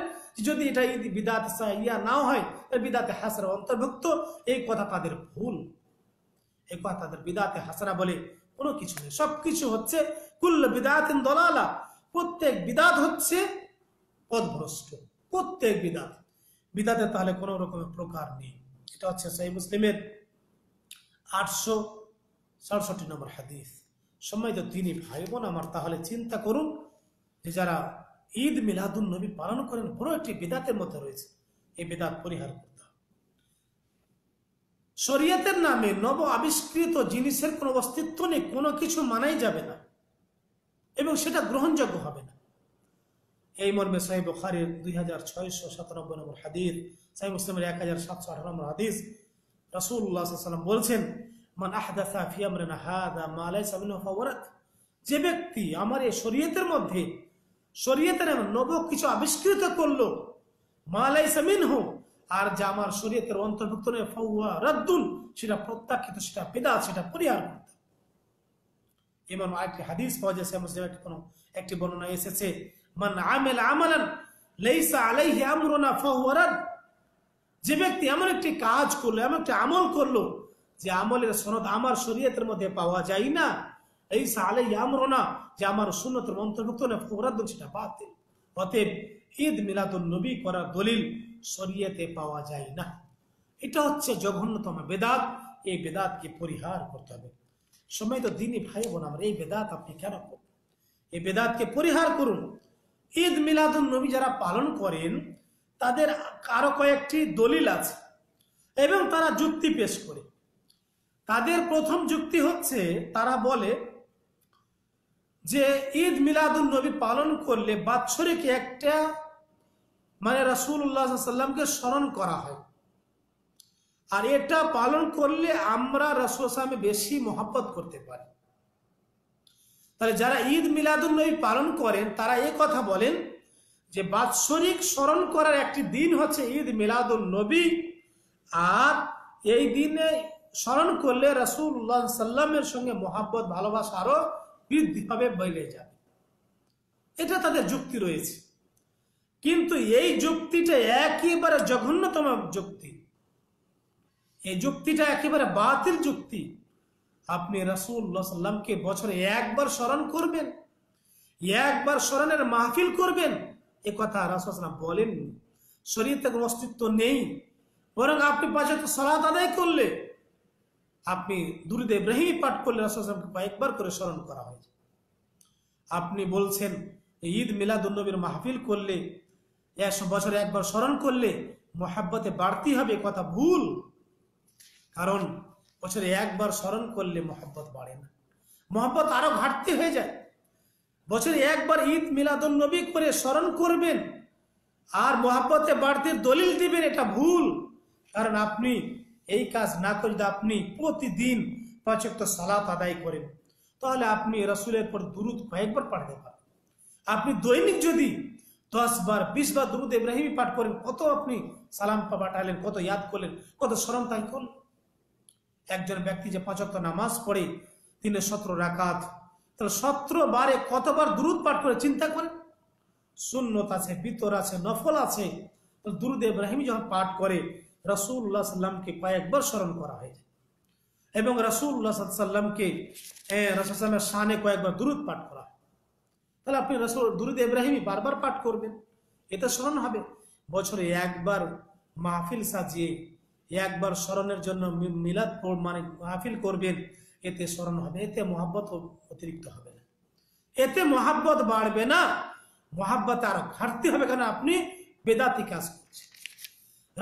যদি এটা ঈদ বিদাত ইয়া নাও হয় তাহলে বিদাতে হাসরা অন্তর্ভুক্ত এই কথা তাদের ভুল এই কথা তাদের বিদাতে হাসরা বলে কোনো কিছু নেই সবকিছু হচ্ছে কুল্ল বিদাতিন দলালা প্রত্যেক বিদাত হচ্ছে পদভ্রষ্ট প্রত্যেক বিদাত বিদাতে তাহলে কোনো রকমের প্রকার নেই এটা হচ্ছে সেই মুসলিমের আটশো সাড়ষট্টি নম্বর হাদিস তো তিনি ভাই বোন আমার তাহলে চিন্তা করুন যে যারা ঈদ মিলাদুল নবী পালন করেন বড় একটি বেদাতের মধ্যে রয়েছে এই বেদাত পরিহার করতে হবে শরীয়তের নামে নব আবিষ্কৃত জিনিসের কোনো অস্তিত্ব নেই কোনো কিছু মানাই যাবে না এবং সেটা গ্রহণযোগ্য হবে না এই মর্মে সাহেব বখারের দুই হাজার ছয়শো সাতানব্বই নম্বর হাদিস সাহেব মুসলিমের এক হাজার সাতশো আঠারো নম্বর হাদিস রাসুল্লাহ সাল্লাম বলছেন মান আহদাসা ফিয়ামরানা হাদা মালাই সাবিন ফাওয়ারাত যে ব্যক্তি আমার এই শরীয়তের মধ্যে শরীয়তের নব কিছু আবিষ্কৃত করলো মালাই সামিন হোক আর যা আমার শরীয়তের অন্তর্ভুক্ত নয় ফাউয়া রাদ্দুল সেটা প্রত্যাখ্যিত সেটা বেদা সেটা পরিহার করতে এমন আরেকটি হাদিস পাওয়া যাচ্ছে মুসলিম একটি কোনো একটি বর্ণনা এসেছে মান আমেল আমালান লেইসা আলাইহি আমরুনা ফাহুয়া রাদ যে ব্যক্তি এমন একটি কাজ করলো এমন একটি আমল করলো যে আমলের সনদ আমার শরীয়তের মধ্যে পাওয়া যায় না এই সালে আমরো না যে আমার সুন্নতের অন্তর্ভুক্ত না ফোরাদ সেটা বাতিল অতএব ঈদ মিলাদুল নবী করার দলিল শরীয়তে পাওয়া যায় না এটা হচ্ছে জঘন্যতম বেদাত এই বেদাতকে পরিহার করতে হবে সময় তো দিনই ভাই বোন আমার এই বেদাত আপনি কেন করুন এই বেদাতকে পরিহার করুন ঈদ মিলাদুল নবী যারা পালন করেন তাদের আরো কয়েকটি দলিল আছে এবং তারা যুক্তি পেশ করে তাদের প্রথম যুক্তি হচ্ছে তারা বলে যে ঈদ মিলাদুল নবী পালন করলে বাৎসরিক একটা মানে রাসুল্লাহ সাল্লামকে স্মরণ করা হয় আর এটা পালন করলে আমরা রাসুল সালামে বেশি মহাব্বত করতে পারি তাহলে যারা ঈদ মিলাদুল নবী পালন করেন তারা এ কথা বলেন যে বাৎসরিক স্মরণ করার একটি দিন হচ্ছে ঈদ মিলাদুল নবী আর এই দিনে স্মরণ করলে রসুল্লাহ সাল্লামের সঙ্গে মহাব্বত ভালোবাসা আরো বৃদ্ধি হবে বেড়ে যাবে এটা তাদের যুক্তি রয়েছে কিন্তু এই যুক্তিটা একেবারে জঘন্যতম যুক্তি এই যুক্তিটা একেবারে বাতিল যুক্তি আপনি রাসুল্লাহ সাল্লামকে বছরে একবার স্মরণ করবেন একবার স্মরণের মাহফিল করবেন এ কথা রাসুলাম বলেননি শরীর থেকে অস্তিত্ব নেই বরং আপনি পাশে সলাত আদায় করলে আপনি দুরুদ ইব্রাহিম পাঠ করলে রাসুলামকে কয়েকবার করে স্মরণ করা হয়েছে আপনি বলছেন ঈদ মিলাদুল্নবীর মাহফিল করলে একশো বছরে একবার স্মরণ করলে মহাব্বতে বাড়তি হবে কথা ভুল কারণ বছরে একবার স্মরণ করলে মহাব্বত বাড়ে না মহাব্বত আরো ঘাটতি হয়ে যায় বছরে একবার ঈদ মিলাদুল্নবী করে স্মরণ করবেন আর মহাব্বতে বাড়তির দলিল দিবেন এটা ভুল কারণ আপনি এই কাজ না করলে আপনি প্রতিদিন পাঁচক্ত সালাত আদায় করেন তাহলে আপনি রসুলের পর দুরুদ কয়েকবার পাঠাতে পারেন আপনি দৈনিক যদি দশ বার বিশ বার দুরুদ ইব্রাহিমী পাঠ করেন কত আপনি সালাম পাঠালেন কত ইয়াদ করলেন কত স্মরণ তাই করলেন একজন ব্যক্তি যে পঁচাত্তর নামাজ পড়ে তিনি সতেরো রাকাত তাহলে সতেরো বারে কতবার দুরুদ পাঠ করে চিন্তা করেন শূন্যত আছে বিতর আছে নফল আছে দুরুদ ইব্রাহিম যখন পাঠ করে রাসুল্লাহ সাল্লামকে কয়েকবার স্মরণ করা হয়েছে এবং রাসুল্লাহ সাল্লামকে রাসুল্লামের শানে কয়েকবার দূরত পাঠ করা তাহলে আপনি রসুল দুরুদ ইব্রাহিমই বারবার পাঠ করবেন এটা স্মরণ হবে বছরে একবার মাহফিল সাজিয়ে একবার স্মরণের জন্য মিলাদ মানে মাহফিল করবেন এতে স্মরণ হবে এতে মোহাব্বত অতিরিক্ত হবে না এতে মোহাব্বত বাড়বে না মোহাব্বত আর ঘাটতি হবে কেন আপনি বেদাতি কাজ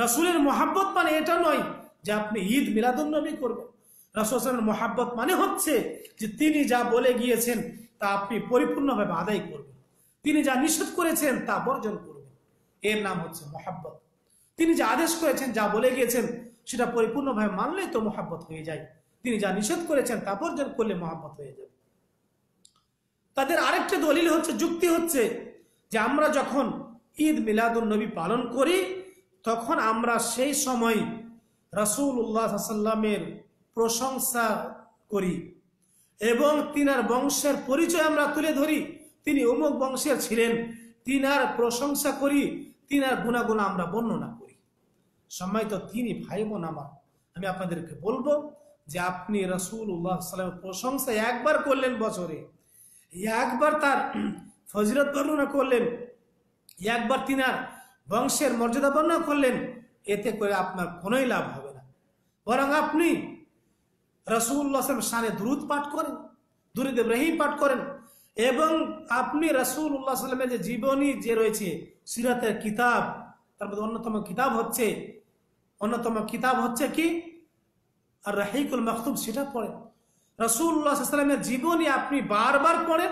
রাসুলের মহাব্বত মানে এটা নয় যে আপনি ঈদ মিলাদুন্নবী করবেন রাসুলের মহাব্বত মানে হচ্ছে যে তিনি যা বলে গিয়েছেন তা আপনি পরিপূর্ণভাবে আদায় করবেন তিনি যা নিষেধ করেছেন তা বর্জন করবেন এর নাম হচ্ছে মহাব্বত তিনি যা আদেশ করেছেন যা বলে গিয়েছেন সেটা পরিপূর্ণভাবে মানলে তো মহাব্বত হয়ে যায় তিনি যা নিষেধ করেছেন তা বর্জন করলে মহাব্বত হয়ে যাবে তাদের আরেকটা দলিল হচ্ছে যুক্তি হচ্ছে যে আমরা যখন ঈদ মিলাদুল নবী পালন করি তখন আমরা সেই সময় রাসুল উল্লাহ সাল্লামের প্রশংসা করি এবং তিনার বংশের পরিচয় আমরা তুলে ধরি তিনি অমুক বংশের ছিলেন তিনার প্রশংসা করি তিনার গুণাগুণা আমরা বর্ণনা করি সম্মানিত তিনি ভাই বোন আমার আমি আপনাদেরকে বলবো যে আপনি রসুল উল্লাহ সাল্লামের প্রশংসা একবার করলেন বছরে একবার তার ফজরত বর্ণনা করলেন একবার তিনার বংশের মর্যাদা বর্ণনা করলেন এতে করে আপনার কোনোই লাভ হবে না বরং আপনি রসুল্লাহম সানে দ্রুত পাঠ করেন দুরুদ ইব্রাহিম পাঠ করেন এবং আপনি রসুল উল্লাহ সাল্লামের যে জীবনী যে রয়েছে সিরাতের কিতাব তার মধ্যে অন্যতম কিতাব হচ্ছে অন্যতম কিতাব হচ্ছে কি আর রাহিকুল মখতুব সেটা পড়েন রসুল্লাহ সাল্লামের জীবনী আপনি বারবার পড়েন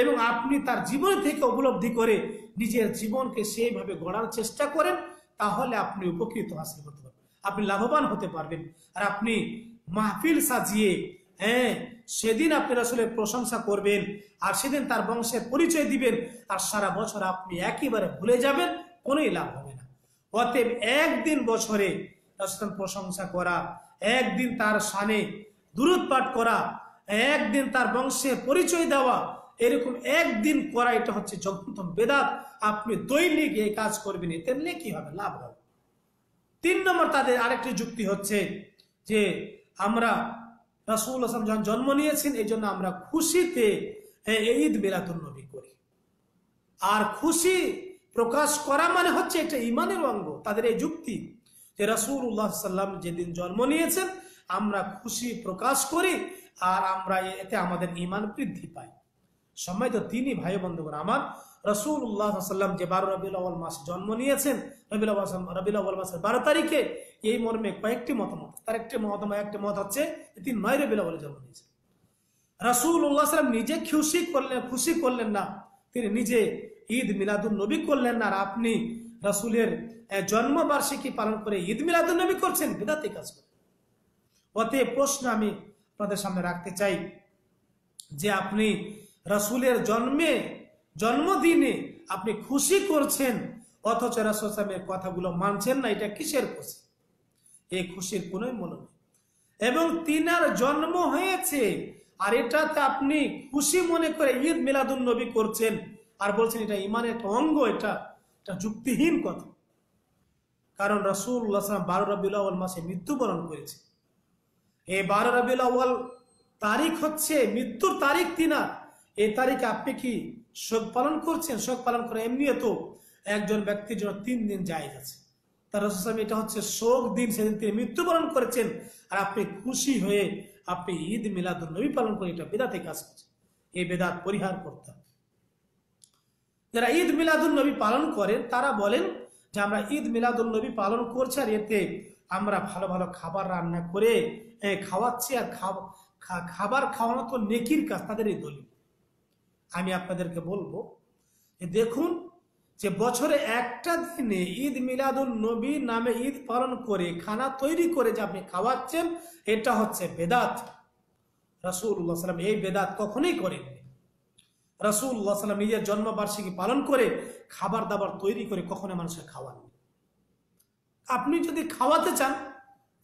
এবং আপনি তার জীবন থেকে উপলব্ধি করে নিজের জীবনকে সেইভাবে গড়ার চেষ্টা করেন তাহলে আপনি উপকৃত হাসিল করতে পারবেন আপনি লাভবান হতে পারবেন আর আপনি মাহফিল সাজিয়ে হ্যাঁ সেদিন আপনি আসলে প্রশংসা করবেন আর সেদিন তার বংশের পরিচয় দিবেন আর সারা বছর আপনি একেবারে ভুলে যাবেন কোনোই লাভ হবে না অতএব একদিন বছরে রসুলের প্রশংসা করা একদিন তার সানে দূরত পাঠ করা একদিন তার বংশের পরিচয় দেওয়া এরকম একদিন করা এটা হচ্ছে যন্ত্রতম বেদাত আপনি দৈনিক এই কাজ করবেন এতে কি হবে লাভ হবে তিন নম্বর তাদের আরেকটি যুক্তি হচ্ছে যে আমরা রাসুল হাসান যখন জন্ম নিয়েছেন এই জন্য আমরা খুশিতে ঈদ বেলাতুল নবী করি আর খুশি প্রকাশ করা মানে হচ্ছে এটা ইমানের অঙ্গ তাদের এই যুক্তি যে রাসুল উল্লাহ সাল্লাম যেদিন জন্ম নিয়েছেন আমরা খুশি প্রকাশ করি আর আমরা এতে আমাদের ইমান বৃদ্ধি পাই সম্মানিত তিনি ভাই বন্ধুগণ আমার রসুল্লাহ সাল্লাম যে বারো রবিউল মাস জন্ম নিয়েছেন রবিউল আউ্ল মাসের বারো তারিখে এই মর্মে কয়েকটি মতামত তার একটি মতামত একটি মত হচ্ছে তিনি নয় রবিউল জন্ম নিয়েছেন রাসুল উল্লাহ সাল্লাম নিজে খুশি করলেন খুশি করলেন না তিনি নিজে ঈদ মিলাদুল নবী করলেন না আর আপনি রাসুলের জন্মবার্ষিকী পালন করে ঈদ মিলাদুল নবী করছেন বিদাতে কাজ করে অতএব প্রশ্ন আমি আপনাদের সামনে রাখতে চাই যে আপনি রাসুলের জন্মে জন্মদিনে আপনি খুশি করছেন অথচ রাসুল সাহেবের কথাগুলো মানছেন না এটা কিসের খুশি এই খুশির কোনোই মনে নেই এবং তিনার জন্ম হয়েছে আর এটাতে আপনি খুশি মনে করে ঈদ মিলাদুল নবী করছেন আর বলছেন এটা ইমানের একটা অঙ্গ এটা এটা যুক্তিহীন কথা কারণ রাসুল্লাহ বারো রবিউল আউ্ল মাসে মৃত্যুবরণ করেছে এই বারো রবিউল আউ্ল তারিখ হচ্ছে মৃত্যুর তারিখ তিনার এই তারিখে আপনি কি শোক পালন করছেন শোক পালন করে এমনিও তো একজন ব্যক্তির জন্য তিন দিন যায় আছে তার রসুলাম এটা হচ্ছে শোক দিন সেদিন তিনি মৃত্যুবরণ করেছেন আর আপনি খুশি হয়ে আপনি ঈদ মিলাদুল নবী পালন করে এটা বেদাতে কাজ করছেন এই বেদাত পরিহার করতে হবে যারা ঈদ মিলাদুল নবী পালন করেন তারা বলেন যে আমরা ঈদ মিলাদুল নবী পালন করছি আর এতে আমরা ভালো ভালো খাবার রান্না করে খাওয়াচ্ছি আর খাবার খাওয়ানো তো নেকির কাজ তাদের এই দলিল আমি আপনাদেরকে বলবো যে দেখুন যে বছরে একটা দিনে ঈদ মিলাদুল নবী নামে ঈদ পালন করে খানা তৈরি করে যে আপনি খাওয়াচ্ছেন এটা হচ্ছে বেদাত রাসুল্লাহ সাল্লাম এই বেদাত কখনই করেননি রাসুল্লাহ সাল্লাম নিজের জন্মবার্ষিকী পালন করে খাবার দাবার তৈরি করে কখনো মানুষকে খাওয়াননি আপনি যদি খাওয়াতে চান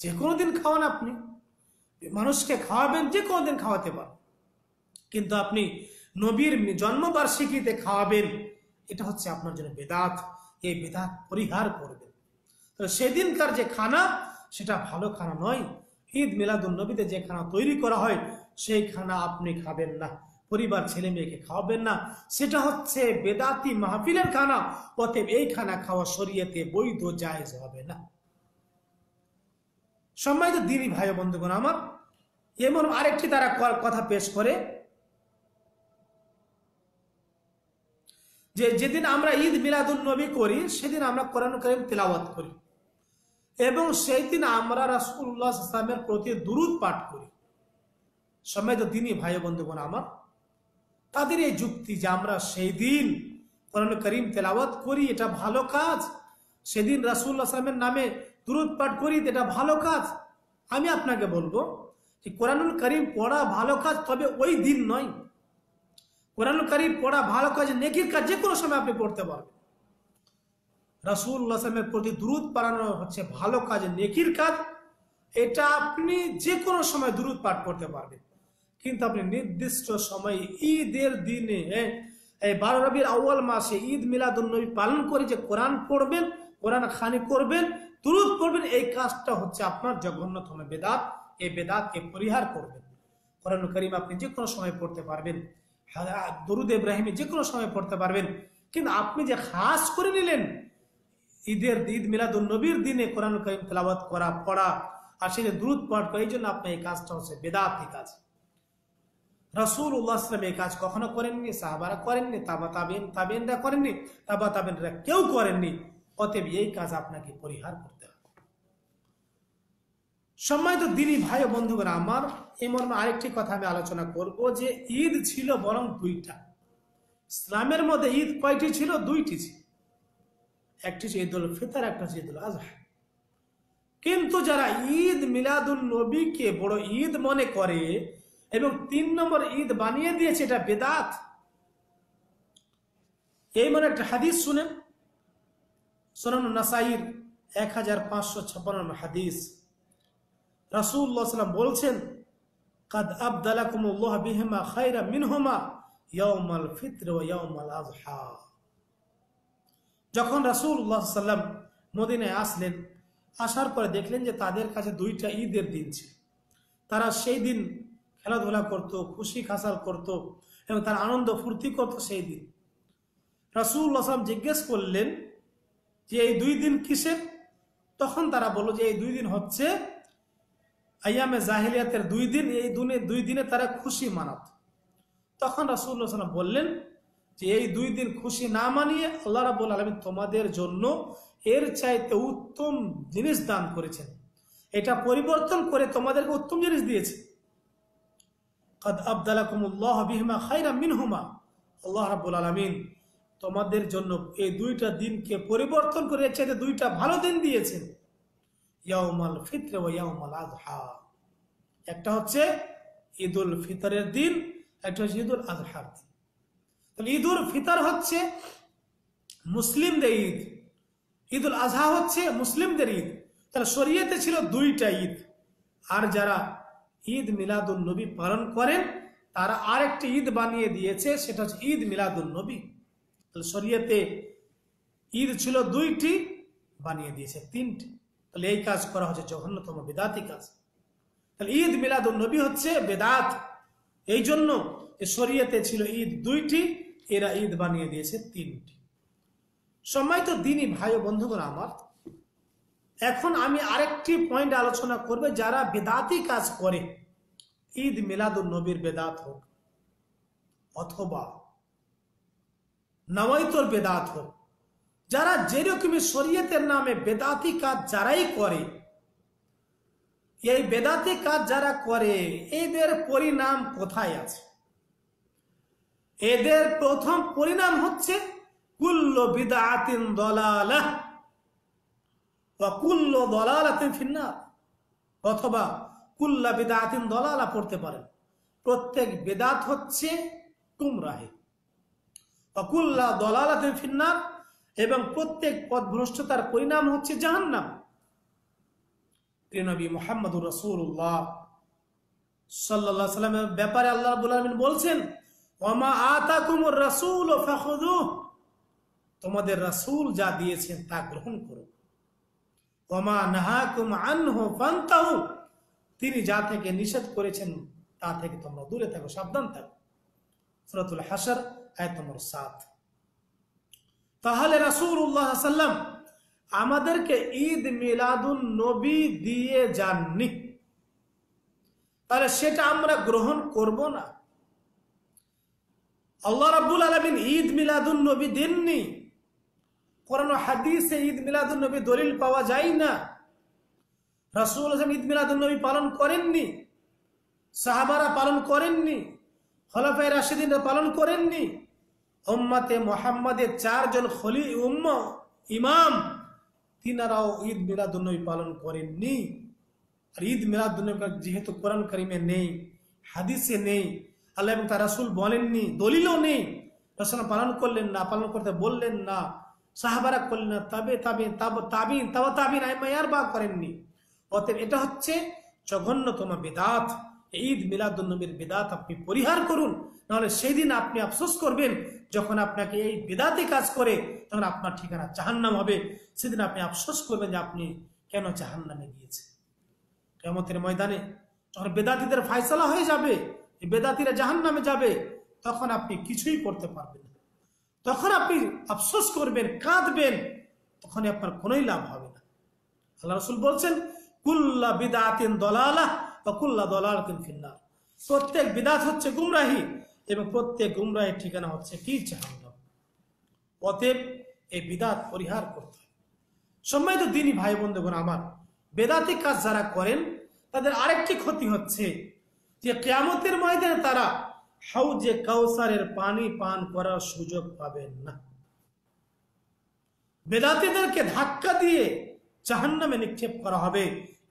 যে কোনো দিন খাওয়ান আপনি মানুষকে খাওয়াবেন যে কোনো দিন খাওয়াতে পারেন কিন্তু আপনি নবীর জন্মবার্ষিকীতে খাওয়াবেন এটা হচ্ছে আপনার জন্য বেদাত এই বেদাত পরিহার করবেন তো সেদিনকার যে খানা সেটা ভালো খানা নয় ঈদ নবীতে যে খানা তৈরি করা হয় সেই খানা আপনি খাবেন না পরিবার ছেলে মেয়েকে খাওয়াবেন না সেটা হচ্ছে বেদাতি মাহফিলের খানা অতএব এই খানা খাওয়া সরিয়েতে বৈধ জায়জ হবে না সম্মানিত দিদি ভাই বন্ধুগণ আমার এমন আরেকটি তারা কথা পেশ করে যে যেদিন আমরা ঈদ মিলাদুল নবী করি সেদিন আমরা কোরআন করিম তেলাওয়াত করি এবং সেই দিন আমরা রাসুল্লাহ ইসলামের প্রতি দুরুদ পাঠ করি সময় তো দিনই ভাই বন্ধু বোন আমার তাদের এই যুক্তি যে আমরা সেই দিন কোরআন করিম তেলাওয়াত করি এটা ভালো কাজ সেদিন রাসুল্লাহ ইসলামের নামে দুরুদ পাঠ করি এটা ভালো কাজ আমি আপনাকে বলবো যে কোরআনুল করিম পড়া ভালো কাজ তবে ওই দিন নয় কোরআন কারিম পড়া ভালো কাজ নেকির কাজ যে কোনো সময় আপনি পড়তে পারবেন রাসুল্লাহামের প্রতি দূরত পাড়ানো হচ্ছে ভালো কাজ নেকির কাজ এটা আপনি যে কোনো সময় দূরত পাঠ করতে পারবেন কিন্তু আপনি নির্দিষ্ট সময়ে ঈদের দিনে এই বারো রবির আউ্য়াল মাসে ঈদ মিলাদুলনবী পালন করে যে কোরআন পড়বেন কোরআন খানি করবেন দূরত পড়বেন এই কাজটা হচ্ছে আপনার জঘন্যতম বেদাত এই বেদাতকে পরিহার করবেন কোরআন করিম আপনি যে কোনো সময় পড়তে পারবেন দরুদ ইব্রাহিমে যে কোনো সময় পড়তে পারবেন কিন্তু আপনি যে খাস করে নিলেন ঈদের ঈদ মিলাদুল নবীর দিনে কোরআন করিম তেলাবাত করা পড়া আর সেই দ্রুত পাঠ করা এই জন্য আপনার এই কাজটা হচ্ছে বেদাতি কাজ রাসুল উল্লাহাম এই কাজ কখনো করেননি সাহাবারা করেননি তাবা তাবিন তাবিনরা করেননি তাবা তাবিনরা কেউ করেননি অতএব এই কাজ আপনাকে পরিহার করতে সম্মানিত দিনী ভাই ও বন্ধুগণ আমার এই মর্মে আরেকটি কথা আমি আলোচনা করব যে ঈদ ছিল বরং দুইটা ইসলামের মধ্যে ঈদ কয়টি ছিল দুইটি ছিল একটি ঈদ ঈদুল ফিতর একটা ঈদ ঈদুল আজহা কিন্তু যারা ঈদ মিলাদুল নবীকে বড় ঈদ মনে করে এবং তিন নম্বর ঈদ বানিয়ে দিয়েছে এটা বেদাত এই মনে একটা হাদিস শুনেন সোনান নাসাইর এক হাজার পাঁচশো ছাপ্পান্ন হাদিস রাসুল্লাহ সাল্লাম বলছেন কাদ আবদালাকুমুল্লাহ বিহেমা খাইরা মিনহমা ইয়াউমাল ফিত্র ও ইয়াউমাল আজহা যখন রাসুল্লাহ সাল্লাম মদিনায় আসলেন আসার পরে দেখলেন যে তাদের কাছে দুইটা ঈদের দিন ছিল তারা সেই দিন খেলাধুলা করত খুশি খাসাল করত এবং তারা আনন্দ ফুর্তি করত সেই দিন রাসুল্লাহ সাল্লাম জিজ্ঞেস করলেন যে এই দুই দিন কিসের তখন তারা বলল যে এই দুই দিন হচ্ছে আয়ামে জাহিলিয়াতের দুই দিন এই দুই দিনে তারা খুশি মানত তখন রাসুল্লাহ সাল্লাম বললেন যে এই দুই দিন খুশি না মানিয়ে আল্লাহ রাবুল আলমী তোমাদের জন্য এর চাইতে উত্তম জিনিস দান করেছেন এটা পরিবর্তন করে তোমাদেরকে উত্তম জিনিস দিয়েছে কাদ আবদালাকুমুল্লাহ বিহমা খাইরা মিনহুমা আল্লাহ রাবুল আলমিন তোমাদের জন্য এই দুইটা দিনকে পরিবর্তন করে এর চাইতে দুইটা ভালো দিন দিয়েছেন ইয়ামাল ফিতরে ও ইয়ামাল আজহা একটা হচ্ছে ঈদ উল ফিতরের দিন একটা হচ্ছে ঈদ উল আজহার দিন তাহলে ঈদ উল ফিতর হচ্ছে মুসলিমদের ঈদ ঈদ উল আজহা হচ্ছে মুসলিমদের ঈদ তাহলে শরীয়তে ছিল দুইটা ঈদ আর যারা ঈদ মিলাদুল নবী পালন করেন তারা আর একটি ঈদ বানিয়ে দিয়েছে সেটা হচ্ছে ঈদ মিলাদুল নবী তাহলে শরীয়তে ঈদ ছিল দুইটি বানিয়ে দিয়েছে তিনটি তাহলে এই কাজ করা হচ্ছে জঘন্যতম বেদাতি কাজ তাহলে ঈদ মিলাদ নবী হচ্ছে বেদাত এই জন্য শরিয়াতে ছিল ঈদ দুইটি এরা ঈদ বানিয়ে দিয়েছে তিনটি সম্মানিত দিনই ভাই ও বন্ধুগণ আমার এখন আমি আরেকটি পয়েন্ট আলোচনা করবে যারা বেদাতি কাজ করে ঈদ মিলাদুল নবীর বেদাত হোক অথবা নওয়াইতর বেদাত হোক যারা যেরকমই শরীয়তের নামে বেদাতি কাজ যারাই করে এই বেদাতি কাজ যারা করে এদের পরিণাম কোথায় আছে এদের প্রথম পরিণাম হচ্ছে কুল্ল বিদাতিন দলালাহ কুল্ল দলালাতে ফিন্না অথবা কুল্লা বিদাতিন দলালা পড়তে পারেন প্রত্যেক বেদাত হচ্ছে কুমরাহে অকুল্লা দলালাতিন ফিন্নার এবং প্রত্যেক পথ ভ্রষ্টতার পরিণাম হচ্ছে জাহান্নাম প্রিয়নবী মোহাম্মদুর রসুল্লাহ সাল্লা সাল্লামের ব্যাপারে আল্লাহ আলমিন বলছেন ওমা আতা কুমুর রাসুল তোমাদের রাসুল যা দিয়েছেন তা গ্রহণ করো ওমা নাহাকুম আনহু ফান্তাহু তিনি যা থেকে নিষেধ করেছেন তা থেকে তোমরা দূরে থাকো সাবধান থাকো সরাতুল হাসার আয় তোমার সাথ তাহলে রাসুল্লাহ সাল্লাম আমাদেরকে ঈদ মিলাদুল নবী দিয়ে যাননি তাহলে সেটা আমরা গ্রহণ করব না আল্লাহ রাবুল আলমিন ঈদ মিলাদুল নবী দেননি কোরআন হাদিসে ঈদ মিলাদুল নবী দলিল পাওয়া যায় না রাসুল আসলাম ঈদ মিলাদুল নবী পালন করেননি সাহাবারা পালন করেননি খলাফাই রাশিদিনরা পালন করেননি উম্মাতে মোহাম্মদের চারজন খলি উম্ম ইমাম তিনারাও ঈদ মিলাদুন্নবী পালন করেননি আর ঈদ মিলাদুন্নবী যেহেতু কোরআন করিমে নেই হাদিসে নেই আল্লাহ এবং তার রাসুল বলেননি দলিলও নেই রসুল পালন করলেন না পালন করতে বললেন না সাহাবারা করলেন না তবে তাবিন তাব তাবিন তাবিন আইমায়ার বা করেননি অতএব এটা হচ্ছে জঘন্যতম বেদাত ঈদ মিলাদুল্নবীর বেদাত আপনি পরিহার করুন নাহলে সেই দিন আপনি আফসোস করবেন যখন আপনাকে এই বেদাতে কাজ করে তখন আপনার ঠিকানা জাহান্নাম হবে সেদিন আপনি আফসোস করবেন যে আপনি কেন জাহান্নামে গিয়েছেন কেমতের ময়দানে যখন বেদাতিদের ফায়সলা হয়ে যাবে বেদাতিরা জাহান্নামে যাবে তখন আপনি কিছুই করতে পারবেন না তখন আপনি আফসোস করবেন কাঁদবেন তখন আপনার কোনোই লাভ হবে না আল্লাহ রসুল বলছেন কুল্লা বিদাতিন দলালা অকুল্লা দলার তিন প্রত্যেক বিদাত হচ্ছে গুমরাহি এবং প্রত্যেক গুমরাহির ঠিকানা হচ্ছে কি জাহান্নাম অতএব এই বিদাত পরিহার করতে সম্মানিত দিনই ভাই বন্ধুগণ আমার বেদাতি কাজ যারা করেন তাদের আরেকটি ক্ষতি হচ্ছে যে কেয়ামতের ময়দানে তারা হাউজে কাউসারের পানি পান করার সুযোগ পাবেন না বেদাতিদেরকে ধাক্কা দিয়ে জাহান্নামে নিক্ষেপ করা হবে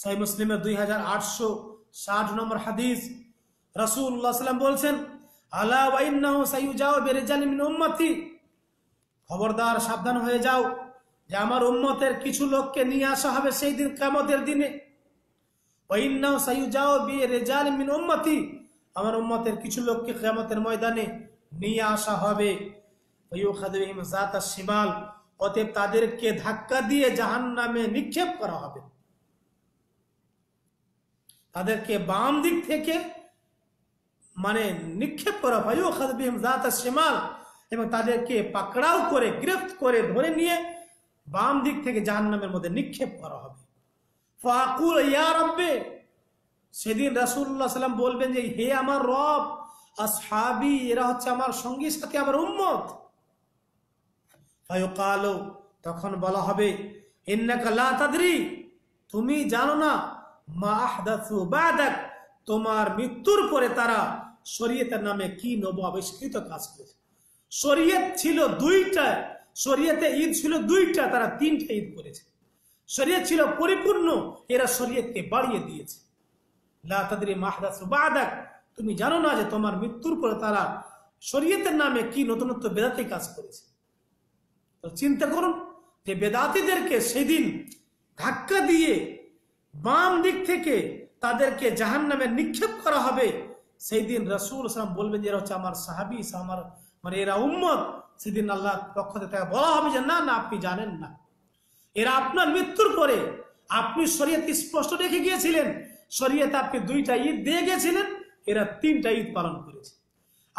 সাই মুসলিমের দুই হাজার আটশো ষাট নম্বর হাদিস রাসুল্লাহ সাল্লাম বলছেন আলা ওয়াইন্নাহু যাও বেরেজালি মিন উম্মতি খবরদার সাবধান হয়ে যাও যে আমার উম্মতের কিছু লোককে নিয়ে আসা হবে সেই দিন কামতের দিনে ওয়াইন্নাহু সাইয়ুজাও বেরেজালি মিন উম্মতি আমার উম্মতের কিছু লোককে কিয়ামতের ময়দানে নিয়ে আসা হবে ওয়াইউখাদিহিম যাতাস শিমাল অতএব তাদেরকে ধাক্কা দিয়ে জাহান্নামে নিক্ষেপ করা হবে তাদেরকে বাম দিক থেকে মানে নিক্ষেপ করা হয় ও খাদবিম জাতা এবং তাদেরকে পাকড়াও করে গ্রেফত করে ধরে নিয়ে বাম দিক থেকে জাহান্নামের মধ্যে নিক্ষেপ করা হবে ফাকুল ইয়া রব্বে সেদিন রাসুল্লাহ সাল্লাম বলবেন যে হে আমার রব আসহাবি এরা হচ্ছে আমার সঙ্গীর সাথে আমার উম্মত তখন বলা হবে এন্নাকা লা তাদরি তুমি জানো না তোমার মৃত্যুর পরে তারা শরীয়তের নামে কি নব আবিষ্কৃত কাজ করেছে শরীয়ত ছিল দুইটা শরীয়তে ঈদ ছিল দুইটা তারা তিনটা ঈদ করেছে শরীয়ত ছিল পরিপূর্ণ এরা শরীয়তকে বাড়িয়ে দিয়েছে লা তুমি জানো না যে তোমার মৃত্যুর পরে তারা শরীয়তের নামে কি নতুনত্ব বেদাতে কাজ করেছে চিন্তা করুন যে বেদাতিদেরকে সেদিন ধাক্কা দিয়ে বাম দিক থেকে তাদেরকে জাহান নামে নিক্ষেপ করা হবে সেই দিন রসুল ইসলাম বলবেন যে এরা হচ্ছে আমার সাহাবি আমার মানে এরা উম্মত সেদিন আল্লাহ পক্ষ থেকে বলা হবে যে না না আপনি জানেন না এরা আপনার মৃত্যুর পরে আপনি শরীয়তে স্পষ্ট রেখে গিয়েছিলেন শরীয়তে আপনি দুইটা ঈদ দিয়ে গিয়েছিলেন এরা তিনটা ঈদ পালন করেছে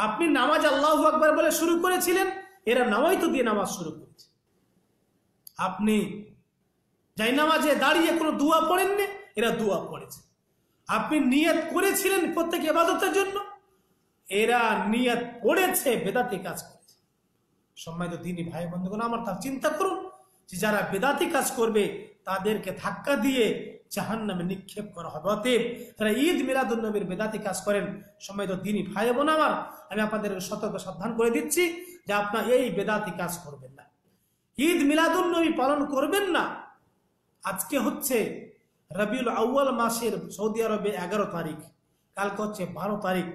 আপনি নামাজ আল্লাহ আকবার বলে শুরু করেছিলেন এরা নামাই তো দিয়ে নামাজ শুরু করেছে আপনি জাইনামাজে দাঁড়িয়ে কোনো দোয়া পড়েননি এরা দোয়া পড়েছে আপনি নিয়ত করেছিলেন প্রত্যেক এবাদতের জন্য এরা নিয়ত পড়েছে বেদাতি কাজ করেছে সম্মানিত দিনই ভাই বন্ধুগণ আমার তার চিন্তা করুন যে যারা বেদাতি কাজ করবে তাদেরকে ধাক্কা দিয়ে জাহান নামে নিক্ষেপ করা হবে অতএব তারা ঈদ মিলাদুল্নবীর বেদাতি কাজ করেন সম্মানিত দিনই ভাই বোন আমার আমি আপনাদের সতর্ক সাবধান করে দিচ্ছি যে আপনার এই বেদাতি কাজ করবেন না ঈদ মিলাদুল্নবী পালন করবেন না আজকে হচ্ছে রবিউল আউ্য়াল মাসের সৌদি আরবে এগারো তারিখ কালকে হচ্ছে বারো তারিখ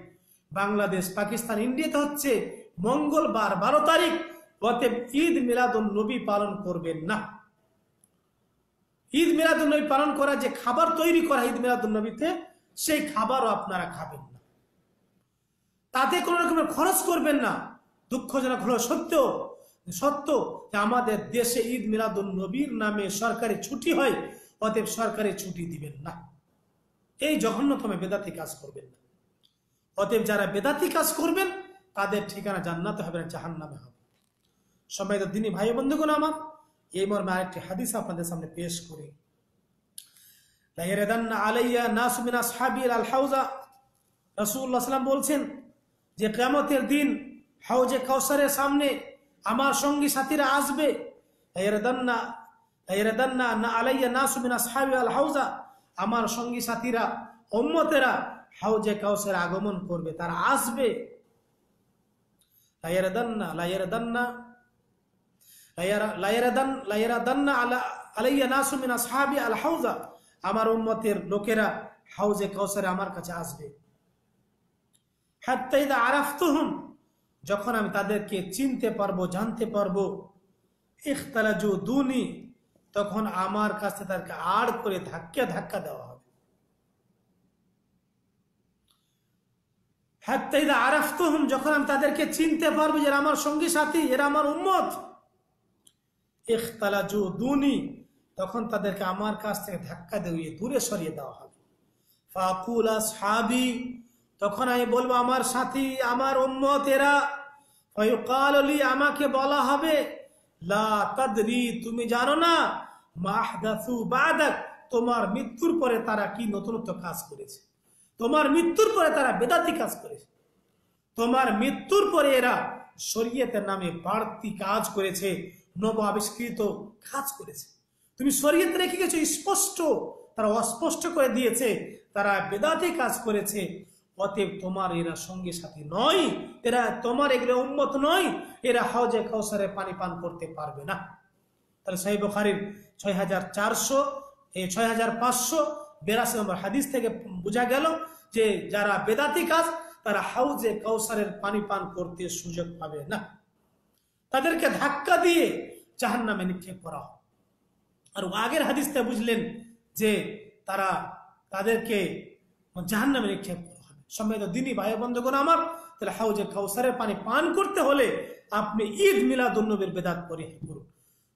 বাংলাদেশ পাকিস্তান ইন্ডিয়াতে হচ্ছে মঙ্গলবার বারো তারিখ গত ঈদ মিলাদুল নবী পালন করবেন না ঈদ মিলাদুল নবী পালন করা যে খাবার তৈরি করা ঈদ মিলাদুল নবীতে সেই খাবারও আপনারা খাবেন না তাতে কোনো রকমের খরচ করবেন না দুঃখজনক হলো সত্ত্বেও সত্য আমাদের দেশে ঈদ মিলাদুল নবীর নামে সরকারি ছুটি হয় অতএব সরকারি ছুটি দিবেন না এই জঘন্যতমে বেদাতি কাজ করবেন না অতএব যারা বেদাতি কাজ করবেন তাদের ঠিকানা জান্নাতে হবে না জাহান নামে হবে সবাই তো ভাই বন্ধুগণ আমার এই মর্মে আরেকটি হাদিস আপনাদের সামনে পেশ করি আলাইয়া আল হাউজা বলছেন যে কেমতের দিন হাউজে কাউসারের সামনে আমার সঙ্গী সাথীরা আসবে আমার সঙ্গী সাথীরা অম্মতেরা হাউজে কাউসের আগমন করবে তারা আসবে আলা আলাইয়া আল হাউজা আমার উন্মতের লোকেরা হাউজে কাউসারে আমার কাছে আসবে হাত্তাইদা আরাফতুহুম যখন আমি তাদেরকে চিনতে পারবো জানতে পারবো ইখতালাজু দুনি তখন আমার কাছে তাদেরকে আড় করে ধাক্কা ধাক্কা দেওয়া হবে হ্যাঁ হ্যাত্তাইদা আরাফতুহুম যখন আমি তাদেরকে চিনতে পারবো যে আমার সঙ্গী সাথী এরা আমার উম্মত ইখতালাজু দুনি তখন তাদেরকে আমার কাছ থেকে ধাক্কা দিয়ে দূরে সরিয়ে দেওয়া হবে ফাকুল আসহাবি তখন আমি বলবো আমার সাথী আমার উম্মত এরা অলি আমাকে বলা হবে লা তুমি জানো না মাহদাসু বাদাক তোমার মৃত্যুর পরে তারা কি নতুনত্ব কাজ করেছে তোমার মৃত্যুর পরে তারা বেদাতি কাজ করেছে তোমার মৃত্যুর পরে এরা শরীয়তের নামে বাড়তি কাজ করেছে নব আবিষ্কৃত কাজ করেছে তুমি শরীয়ত রেখে গেছো স্পষ্ট তারা অস্পষ্ট করে দিয়েছে তারা বেদাতি কাজ করেছে অতএব তোমার এরা সঙ্গী সাথী নয় এরা তোমার এগুলো উন্মত নয় এরা হজে কৌসারে পানি পান করতে পারবে না তাহলে সাহেব বখারির ছয় হাজার চারশো এই ছয় হাজার পাঁচশো বেরাশি নম্বর হাদিস থেকে বোঝা গেল যে যারা বেদাতি কাজ তারা হাউজে কৌসারের পানি পান করতে সুযোগ পাবে না তাদেরকে ধাক্কা দিয়ে জাহান নামে নিক্ষেপ করা হয় আর আগের হাদিসটা বুঝলেন যে তারা তাদেরকে জাহান নামে নিক্ষেপ সম্মানিত দিনই ভাই বন্ধুগণ আমার তাহলে হাউজে কাউসারের পানি পান করতে হলে আপনি ঈদ উন্নবীর বেদাত পরিহার করুন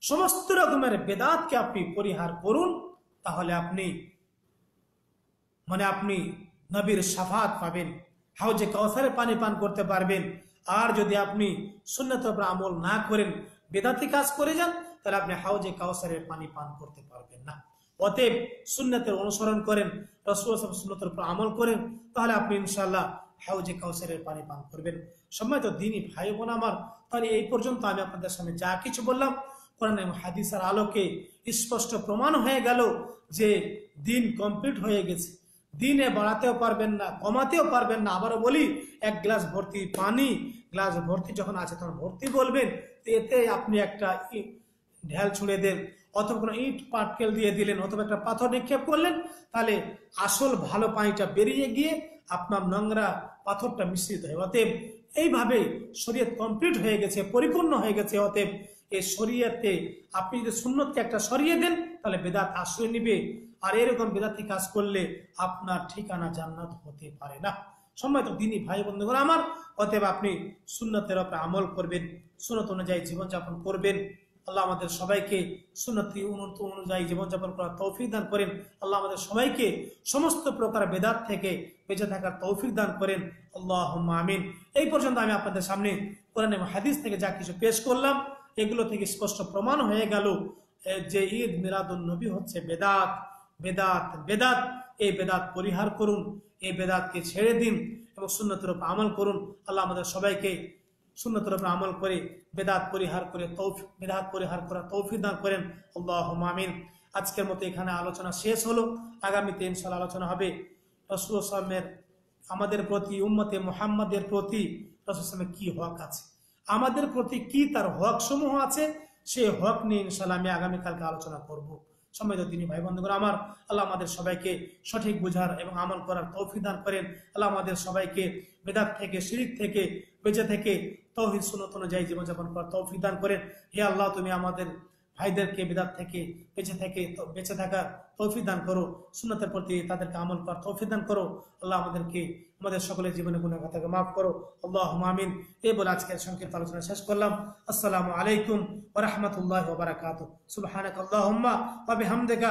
সমস্ত রকমের বেদাতকে আপনি পরিহার করুন তাহলে আপনি মানে আপনি নবীর সাফাত পাবেন হাউজে কাউসারের পানি পান করতে পারবেন আর যদি আপনি শূন্যত আমল না করেন বেদাতি কাজ করে যান তাহলে আপনি হাউজে কাউসারের পানি পান করতে পারবেন না অতএব সুন্নাতের অনুসরণ করেন রসুল সুন্নতের উপর আমল করেন তাহলে আপনি ইনশাল্লাহ হাউজে কাউসারের পানি পান করবেন সম্মানিত দিনই ভাই বোন আমার তাহলে এই পর্যন্ত আমি আপনাদের সামনে যা কিছু বললাম কোরআন এবং হাদিসের আলোকে স্পষ্ট প্রমাণ হয়ে গেল যে দিন কমপ্লিট হয়ে গেছে দিনে বাড়াতেও পারবেন না কমাতেও পারবেন না আবারও বলি এক গ্লাস ভর্তি পানি গ্লাস ভর্তি যখন আছে তখন ভর্তি বলবেন এতে আপনি একটা ঢ্যাল ছুঁড়ে দেন অথবা কোনো ইট পাটকেল দিয়ে দিলেন অথবা একটা পাথর নিক্ষেপ করলেন তাহলে আসল ভালো পানিটা বেরিয়ে গিয়ে আপনার নোংরা পাথরটা মিশ্রিত হয় অতএব এইভাবে শরীয়ত কমপ্লিট হয়ে গেছে পরিপূর্ণ হয়ে গেছে অতএব এই শরীয়তে আপনি যদি সুন্নতকে একটা সরিয়ে দেন তাহলে বেদাত আশ্রয় নিবে আর এরকম বেদাতি কাজ করলে আপনার ঠিকানা জান্নাত হতে পারে না সময় তো দিনই ভাই বন্ধুগুলো আমার অতএব আপনি সুন্নতের ওপরে আমল করবেন সুন্নত অনুযায়ী জীবনযাপন করবেন আল্লাহ আমাদের সবাইকে সুনতি উন্নত অনুযায়ী জীবনযাপন করার তৌফিক দান করেন আল্লাহ আমাদের সবাইকে সমস্ত প্রকার বেদাত থেকে বেঁচে থাকার তৌফিক দান করেন আল্লাহ আমিন এই পর্যন্ত আমি আপনাদের সামনে কোরআন হাদিস থেকে যা কিছু পেশ করলাম এগুলো থেকে স্পষ্ট প্রমাণ হয়ে গেল যে ঈদ মিলাদুল নবী হচ্ছে বেদাত বেদাত বেদাত এই বেদাত পরিহার করুন এই বেদাতকে ছেড়ে দিন এবং সুন্নতির উপর আমল করুন আল্লাহ আমাদের সবাইকে সুন্নতর উপরে আমল করে বেদাত পরিহার করে তৌফ বেদাত পরিহার করা তৌফিক দান করেন আল্লাহ মামিন আজকের মতো এখানে আলোচনা শেষ হলো আগামীতে ইনশাল আলোচনা হবে রসুল আসলামের আমাদের প্রতি উম্মতে মোহাম্মদের প্রতি রসুল আসলামের কী হক আছে আমাদের প্রতি কি তার হক সমূহ আছে সে হক নিয়ে ইনশাল্লাহ আমি আগামীকালকে আলোচনা করব সময় তো তিনি ভাই বন্ধুগুলো আমার আল্লাহ আমাদের সবাইকে সঠিক বোঝার এবং আমল করার তৌফিদান করেন আল্লাহ আমাদের সবাইকে বেদাত থেকে শিরিক থেকে বেঁচে থেকে তহিদ সুনত অনুযায়ী জীবনযাপন করার তৌফিক দান করেন হে আল্লাহ তুমি আমাদের ভাইদেরকে বিদাত থেকে বেঁচে থেকে বেঁচে থাকা তৌফিক দান করো সুনতের প্রতি তাদেরকে আমল করার তৌফিক দান করো আল্লাহ আমাদেরকে আমাদের সকলের জীবনে গুণাঘাতাকে মাফ করো আল্লাহ মামিন এ বলে আজকের সংক্ষিপ্ত আলোচনা শেষ করলাম আসসালামু আলাইকুম ওরহমতুল্লাহ ওবরাকাত সুবহানাক আল্লাহুম্মা ওয়া বিহামদিকা